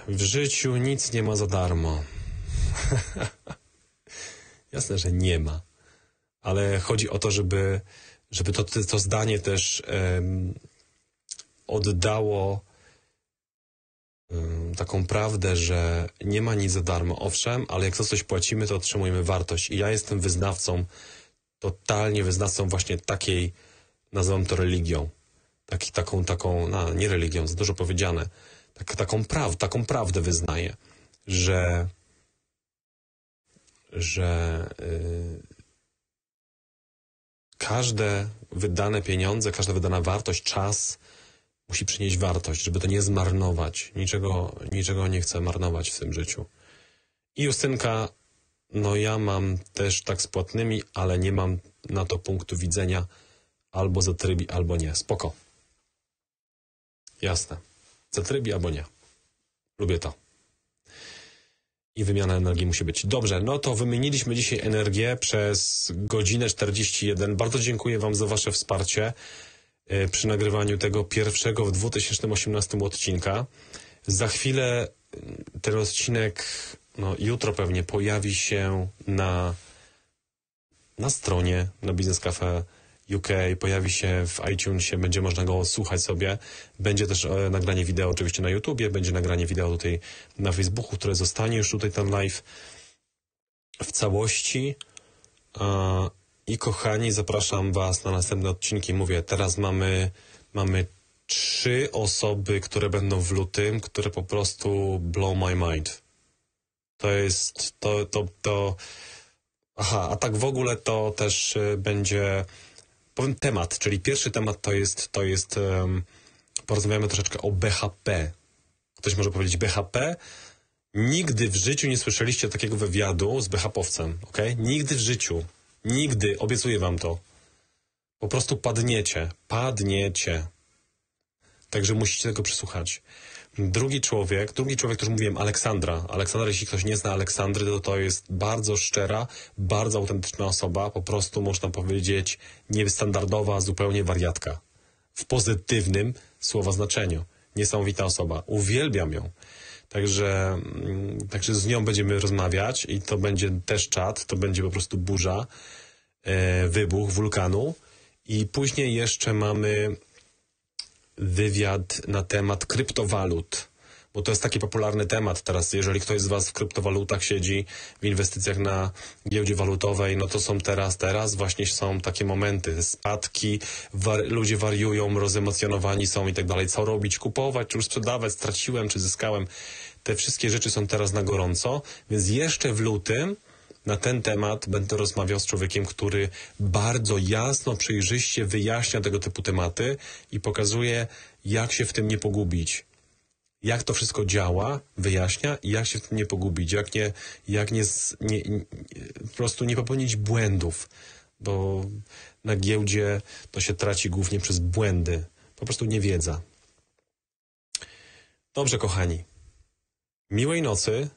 W życiu nic nie ma za darmo. Jasne, że nie ma. Ale chodzi o to, żeby, żeby to, to zdanie też oddało taką prawdę, że nie ma nic za darmo, owszem, ale jak za coś płacimy, to otrzymujemy wartość. I ja jestem wyznawcą, totalnie wyznawcą właśnie takiej, nazywam to religią. Taki, taką, taką, no, nie religią, za dużo powiedziane. Tak, taką, praw, taką prawdę wyznaję, że że yy, każde wydane pieniądze, każda wydana wartość, czas, musi przynieść wartość, żeby to nie zmarnować. Niczego, niczego nie chcę marnować w tym życiu. I Justynka, no ja mam też tak z płatnymi, ale nie mam na to punktu widzenia albo zatrybi, albo nie. Spoko. Jasne. Zatrybi albo nie. Lubię to. I wymiana energii musi być. Dobrze, no to wymieniliśmy dzisiaj energię przez godzinę 41. Bardzo dziękuję Wam za Wasze wsparcie. E, przy nagrywaniu tego pierwszego w 2018 odcinka. Za chwilę mm, ten odcinek, no jutro pewnie, pojawi się na, na stronie na Business Cafe UK, pojawi się w iTunesie, będzie można go słuchać sobie. Będzie też e, nagranie wideo oczywiście na YouTubie, będzie nagranie wideo tutaj na Facebooku, które zostanie już tutaj ten live w całości. E, i kochani, zapraszam Was na następne odcinki. Mówię, teraz mamy, mamy trzy osoby, które będą w lutym, które po prostu blow my mind. To jest, to, to, to, aha, a tak w ogóle to też e, będzie, powiem temat, czyli pierwszy temat to jest, to jest, um, porozmawiamy troszeczkę o BHP. Ktoś może powiedzieć BHP? Nigdy w życiu nie słyszeliście takiego wywiadu z BHP-owcem, ok? Nigdy w życiu. Nigdy, obiecuję wam to. Po prostu padniecie, padniecie. Także musicie tego przesłuchać. Drugi człowiek, drugi człowiek, który mówiłem, Aleksandra. Aleksandra, jeśli ktoś nie zna Aleksandry, to to jest bardzo szczera, bardzo autentyczna osoba, po prostu można powiedzieć niestandardowa, zupełnie wariatka. W pozytywnym słowa znaczeniu. Niesamowita osoba. Uwielbiam ją. Także, mm, także z nią będziemy rozmawiać i to będzie też czat, to będzie po prostu burza, e, wybuch wulkanu. I później jeszcze mamy wywiad na temat kryptowalut bo to jest taki popularny temat teraz. Jeżeli ktoś z Was w kryptowalutach siedzi, w inwestycjach na giełdzie walutowej, no to są teraz, teraz właśnie są takie momenty, spadki, war, ludzie wariują, rozemocjonowani są i tak dalej. Co robić? Kupować, czy już sprzedawać? Straciłem, czy zyskałem? Te wszystkie rzeczy są teraz na gorąco, więc jeszcze w lutym na ten temat będę rozmawiał z człowiekiem, który bardzo jasno, przejrzyście wyjaśnia tego typu tematy i pokazuje, jak się w tym nie pogubić. Jak to wszystko działa, wyjaśnia i jak się w tym nie pogubić, jak nie, jak nie, nie, nie po prostu nie popełnić błędów, bo na giełdzie to się traci głównie przez błędy, po prostu nie wiedza. Dobrze, kochani. Miłej nocy.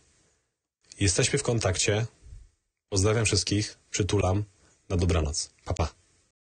Jesteśmy w kontakcie. Pozdrawiam wszystkich. Przytulam. Na dobranoc. Papa. Pa.